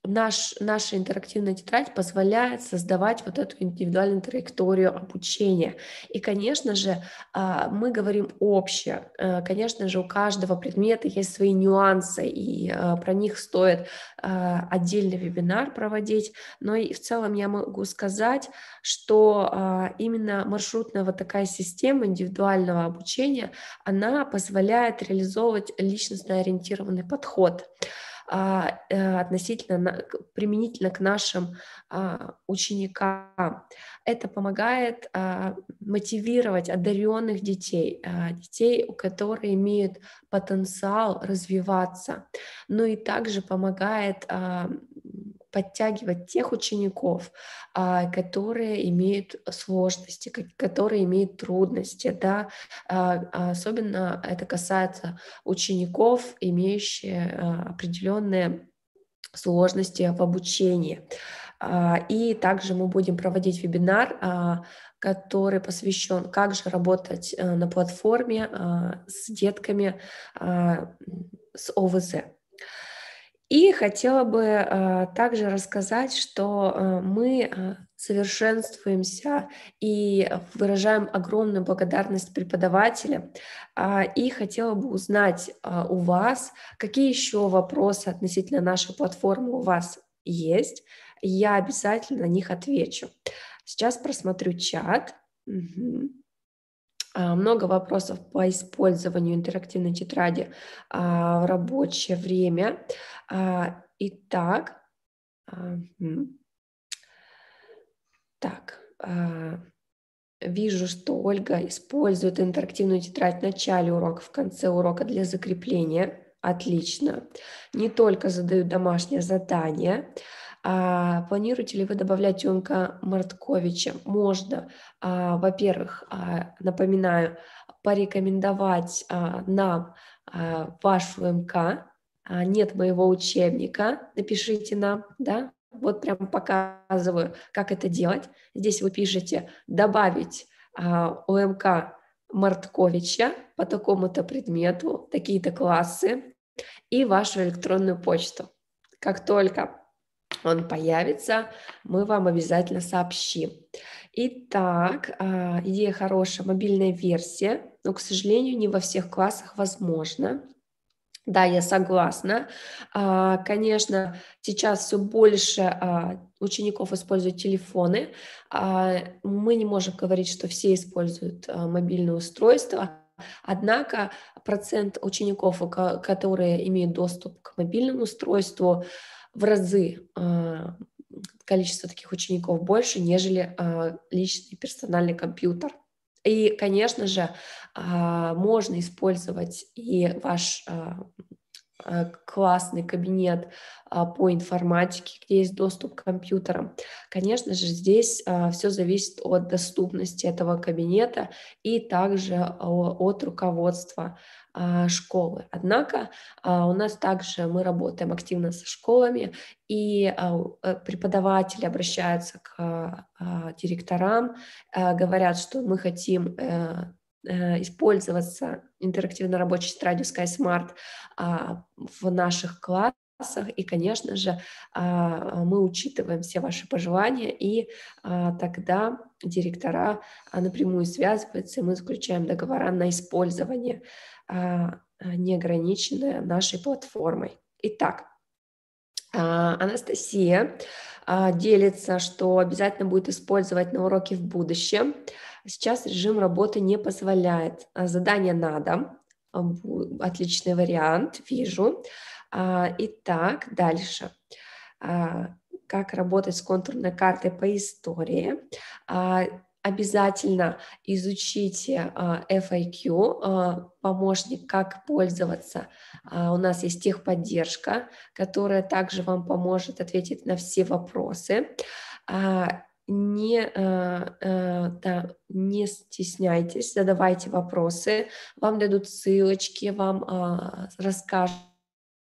наш, наша интерактивная тетрадь позволяет создавать вот эту индивидуальную траекторию обучения. И, конечно же, а, мы говорим общее. Э, конечно же, у каждого предмета есть свои нюансы, и э, про них стоит а, отдельный вебинар проводить. Но и в целом я могу сказать, что а, именно маршрутная вот такая система индивидуального обучения, она позволяет реализовывать личностно ориентированный подход. А, э, относительно применительно к нашим а, ученикам. Это помогает а, мотивировать одаренных детей, детей, у которых имеют потенциал развиваться, но и также помогает подтягивать тех учеников, а, которые имеют сложности, которые имеют трудности, да, а, а особенно это касается учеников, имеющих определенные сложности в обучении. И также мы будем проводить вебинар, который посвящен, как же работать э, на платформе с детками с ОВЗ. И хотела бы а, также рассказать, что э, мы э, совершенствуемся и выражаем огромную благодарность преподавателям. А, и хотела бы узнать а, у вас, какие еще вопросы относительно нашей платформы у вас есть. Я обязательно на них отвечу. Сейчас просмотрю чат. Угу. А, много вопросов по использованию интерактивной тетради а, в рабочее время. А, итак, так, вижу, что Ольга использует интерактивную тетрадь в начале урока, в конце урока для закрепления. Отлично. Не только задают домашнее задание, а, планируете ли вы добавлять Юнка Мартковича? Можно, а, во-первых, а, напоминаю, порекомендовать а, нам а, ваш ВМК, а, нет моего учебника, напишите нам, да, вот прям показываю, как это делать. Здесь вы пишете «добавить а, ОМК Мартковича по такому-то предмету, такие-то классы и вашу электронную почту. Как только он появится, мы вам обязательно сообщим. Итак, а, идея хорошая, мобильная версия, но, к сожалению, не во всех классах возможно. Да, я согласна. А, конечно, сейчас все больше а, учеников используют телефоны. Мы не можем говорить, что все используют мобильные устройства, однако процент учеников, которые имеют доступ к мобильному устройству, в разы а, количество таких учеников больше, нежели а, личный персональный компьютер. И, конечно же, а, можно использовать и ваш классный кабинет по информатике, где есть доступ к компьютерам. Конечно же, здесь все зависит от доступности этого кабинета и также от руководства а, школы. Однако а, у нас также мы работаем активно со школами, и а, э, преподаватели обращаются к директорам, э, говорят, что мы хотим э, использоваться интерактивно-рабочей тетрадью Sky в наших классах, и, конечно же, мы учитываем все ваши пожелания, и тогда директора напрямую связываются, и мы заключаем договора на использование а, а, неограниченная нашей платформой. Итак, а, Анастасия делится, что обязательно будет использовать на уроке в будущем. Сейчас режим работы не позволяет. Задание на дом. Отличный вариант, вижу. Итак, дальше как работать с контурной картой по истории обязательно изучите а, FAQ, а, помощник, как пользоваться. А, у нас есть техподдержка, которая также вам поможет ответить на все вопросы. Не, да, не стесняйтесь, задавайте вопросы, вам дадут ссылочки, вам расскажут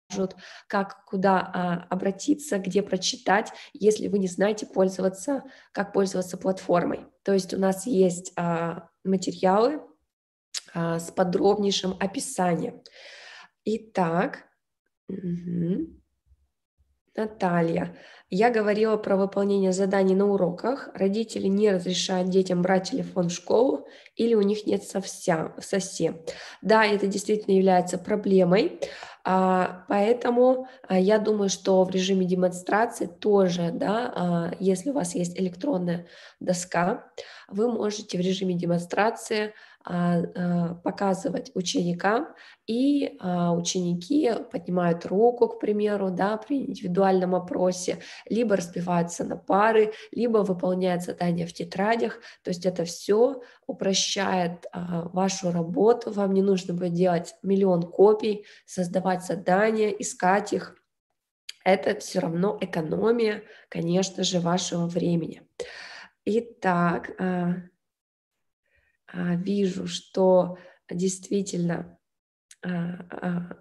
скажут, как, куда а, обратиться, где прочитать, если вы не знаете пользоваться, как пользоваться платформой. То есть у нас есть а, материалы а, с подробнейшим описанием. Итак, угу. Наталья, я говорила про выполнение заданий на уроках. Родители не разрешают детям брать телефон в школу или у них нет совсем. совсем. Да, это действительно является проблемой. А, поэтому а, я думаю, что в режиме демонстрации тоже, да, а, если у вас есть электронная доска, вы можете в режиме демонстрации а, а, показывать ученикам, и а, ученики поднимают руку, к примеру, да, при индивидуальном опросе, либо разбиваются на пары, либо выполняют задания в тетрадях, то есть это все упрощает вашу работу, вам не нужно будет делать миллион копий, создавать задания, искать их, это все равно экономия, конечно же, вашего времени. Итак, а, вижу, что действительно а, а,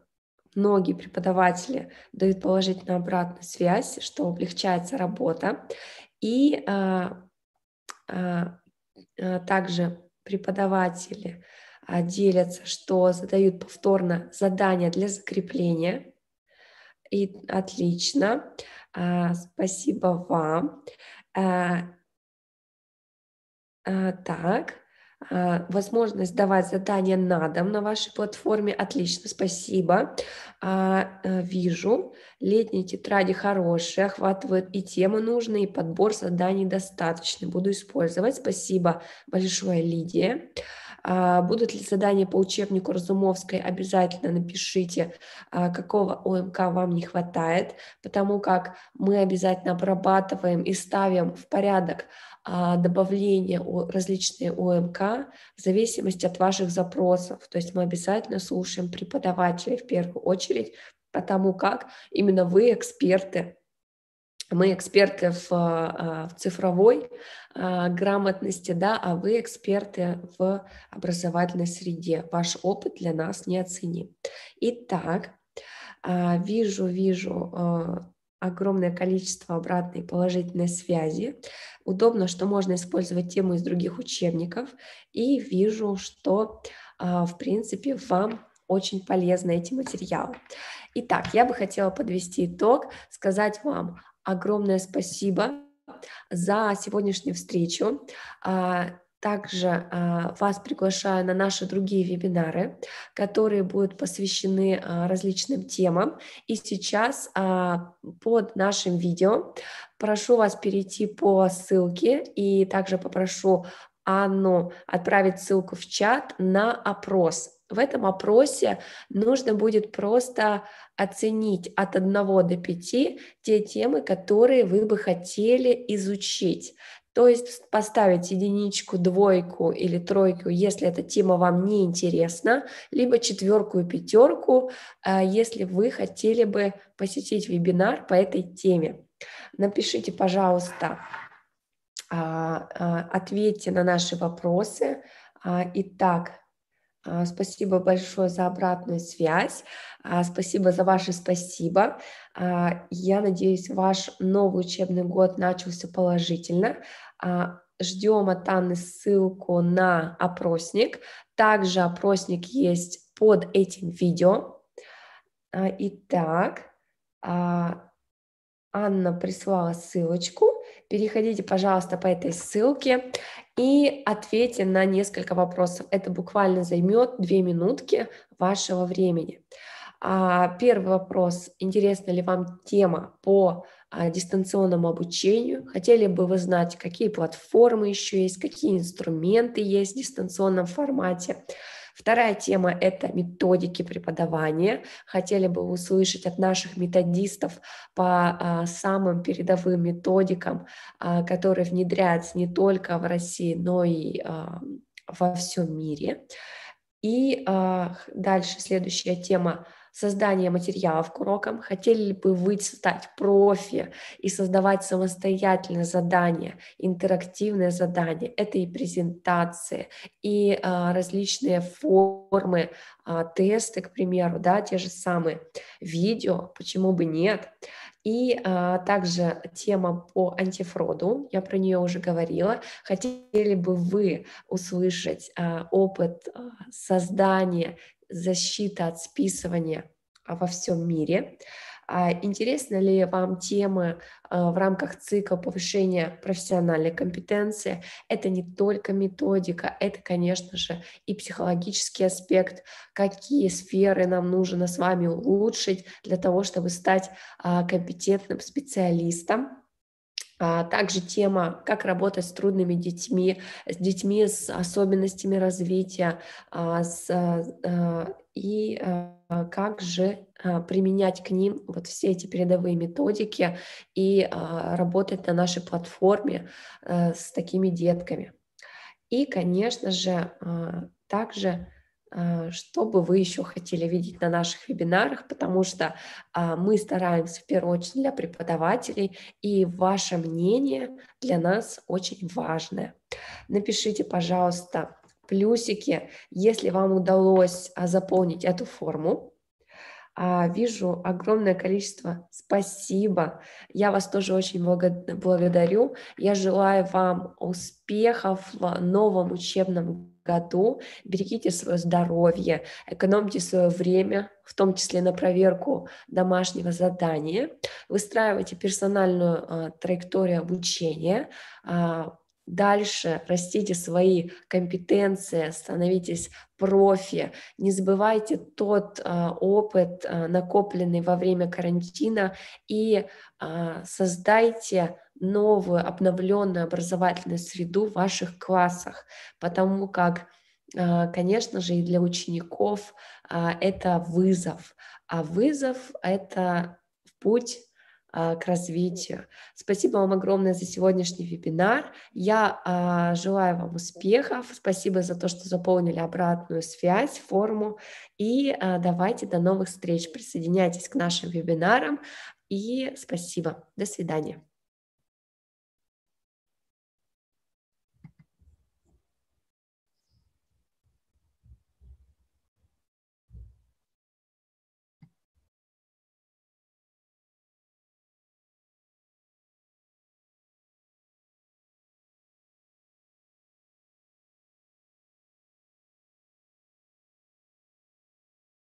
многие преподаватели дают положительную обратную связь, что облегчается работа. И также преподаватели делятся, что задают повторно задания для закрепления. И отлично, спасибо вам. Так, Э, возможность давать задания на дом на вашей платформе. Отлично, спасибо. А, э, вижу, летние тетради хорошие, охватывают и темы нужные, и подбор заданий достаточный. Буду использовать. Спасибо большое, Лидия. А, будут ли задания по учебнику Разумовской, обязательно напишите, а, какого ОМК вам не хватает, потому как мы обязательно обрабатываем и ставим в порядок а, добавление различные ОМК в зависимости от ваших запросов. То есть мы обязательно слушаем преподавателей в первую очередь, потому как именно вы эксперты. Мы эксперты в, а, в цифровой а, грамотности, да, а вы эксперты в образовательной среде. Ваш опыт для нас неоценим. Итак, вижу, вижу огромное количество обратной положительной связи. Удобно, что можно использовать темы из других учебников. И вижу, что, а, в принципе, вам очень полезны эти материалы. Итак, я бы хотела подвести итог, сказать вам огромное спасибо за сегодняшнюю встречу. А, также а, вас приглашаю на наши другие вебинары, которые будут посвящены а, различным темам. И сейчас а, под нашим видео прошу вас перейти по ссылке и также попрошу Анну отправить ссылку в чат на опрос. В этом опросе нужно будет просто оценить от 1 до 5 те темы, которые вы бы хотели изучить. То есть поставить единичку, двойку или тройку, если эта тема вам не интересна, либо четверку и пятерку, э, если вы хотели бы посетить вебинар по этой теме. Напишите, пожалуйста, а, а, ответьте на наши вопросы. А, итак, Спасибо большое за обратную связь. Спасибо за ваше спасибо. Я надеюсь, ваш новый учебный год начался положительно. А, Ждем от Анны ссылку на опросник. Также опросник есть под этим видео. А, итак, а, Анна прислала ссылочку. Переходите, пожалуйста, по этой ссылке и ответьте на несколько вопросов. Это буквально займет две минутки вашего времени. Первый вопрос. Интересна ли вам тема по а, дистанционному обучению, хотели бы вы знать, какие платформы еще есть, какие инструменты есть в дистанционном формате. Вторая тема – это методики преподавания. Хотели бы услышать от наших методистов по а, самым передовым методикам, а, которые внедряются не только в России, но и а, во всем мире. И а, дальше следующая тема создания материалов к урокам, хотели бы вы стать профи и создавать самостоятельно задания, интерактивные задания, это и презентации, и а, различные формы, а, тесты, к примеру, да, те же самые видео, почему бы нет, и а, также тема по антифроду, я про нее уже говорила. Хотели бы вы услышать а, опыт а, создания защита от списывания а, во всем мире. А, интересны ли вам темы а, в рамках цикла повышения профессиональной компетенции? Это не только методика, это, конечно же, и психологический аспект, какие сферы нам нужно с вами улучшить для того, чтобы стать компетентным специалистом. А, также тема «Как работать с трудными детьми», с детьми с особенностями развития, а, с, а, и как же применять к ним вот все эти передовые методики и работать на нашей платформе э, с такими детками. И, конечно же, также Э, что бы вы еще хотели видеть на наших вебинарах, потому что а, мы стараемся в первую очередь для преподавателей, и ваше мнение для нас очень важное. Напишите, пожалуйста, плюсики, если вам удалось а, заполнить эту форму. А, вижу огромное количество спасибо. Я вас тоже очень благодарю. Я желаю вам успехов в новом учебном году. Берегите свое здоровье, экономьте свое время, в том числе на проверку домашнего задания, выстраивайте персональную а, траекторию обучения, а, дальше растите свои компетенции, становитесь профи, не забывайте тот а, опыт, а, накопленный во время карантина, и а, создайте новую обновленную образовательную среду в ваших классах, потому как а, конечно же, и для учеников а, это вызов, а вызов это путь а, к развитию. Спасибо вам огромное за сегодняшний вебинар. Я а, желаю вам успехов. Спасибо за то, что заполнили обратную связь, форму. И а, давайте до новых встреч. Присоединяйтесь к нашим вебинарам. И спасибо. До свидания.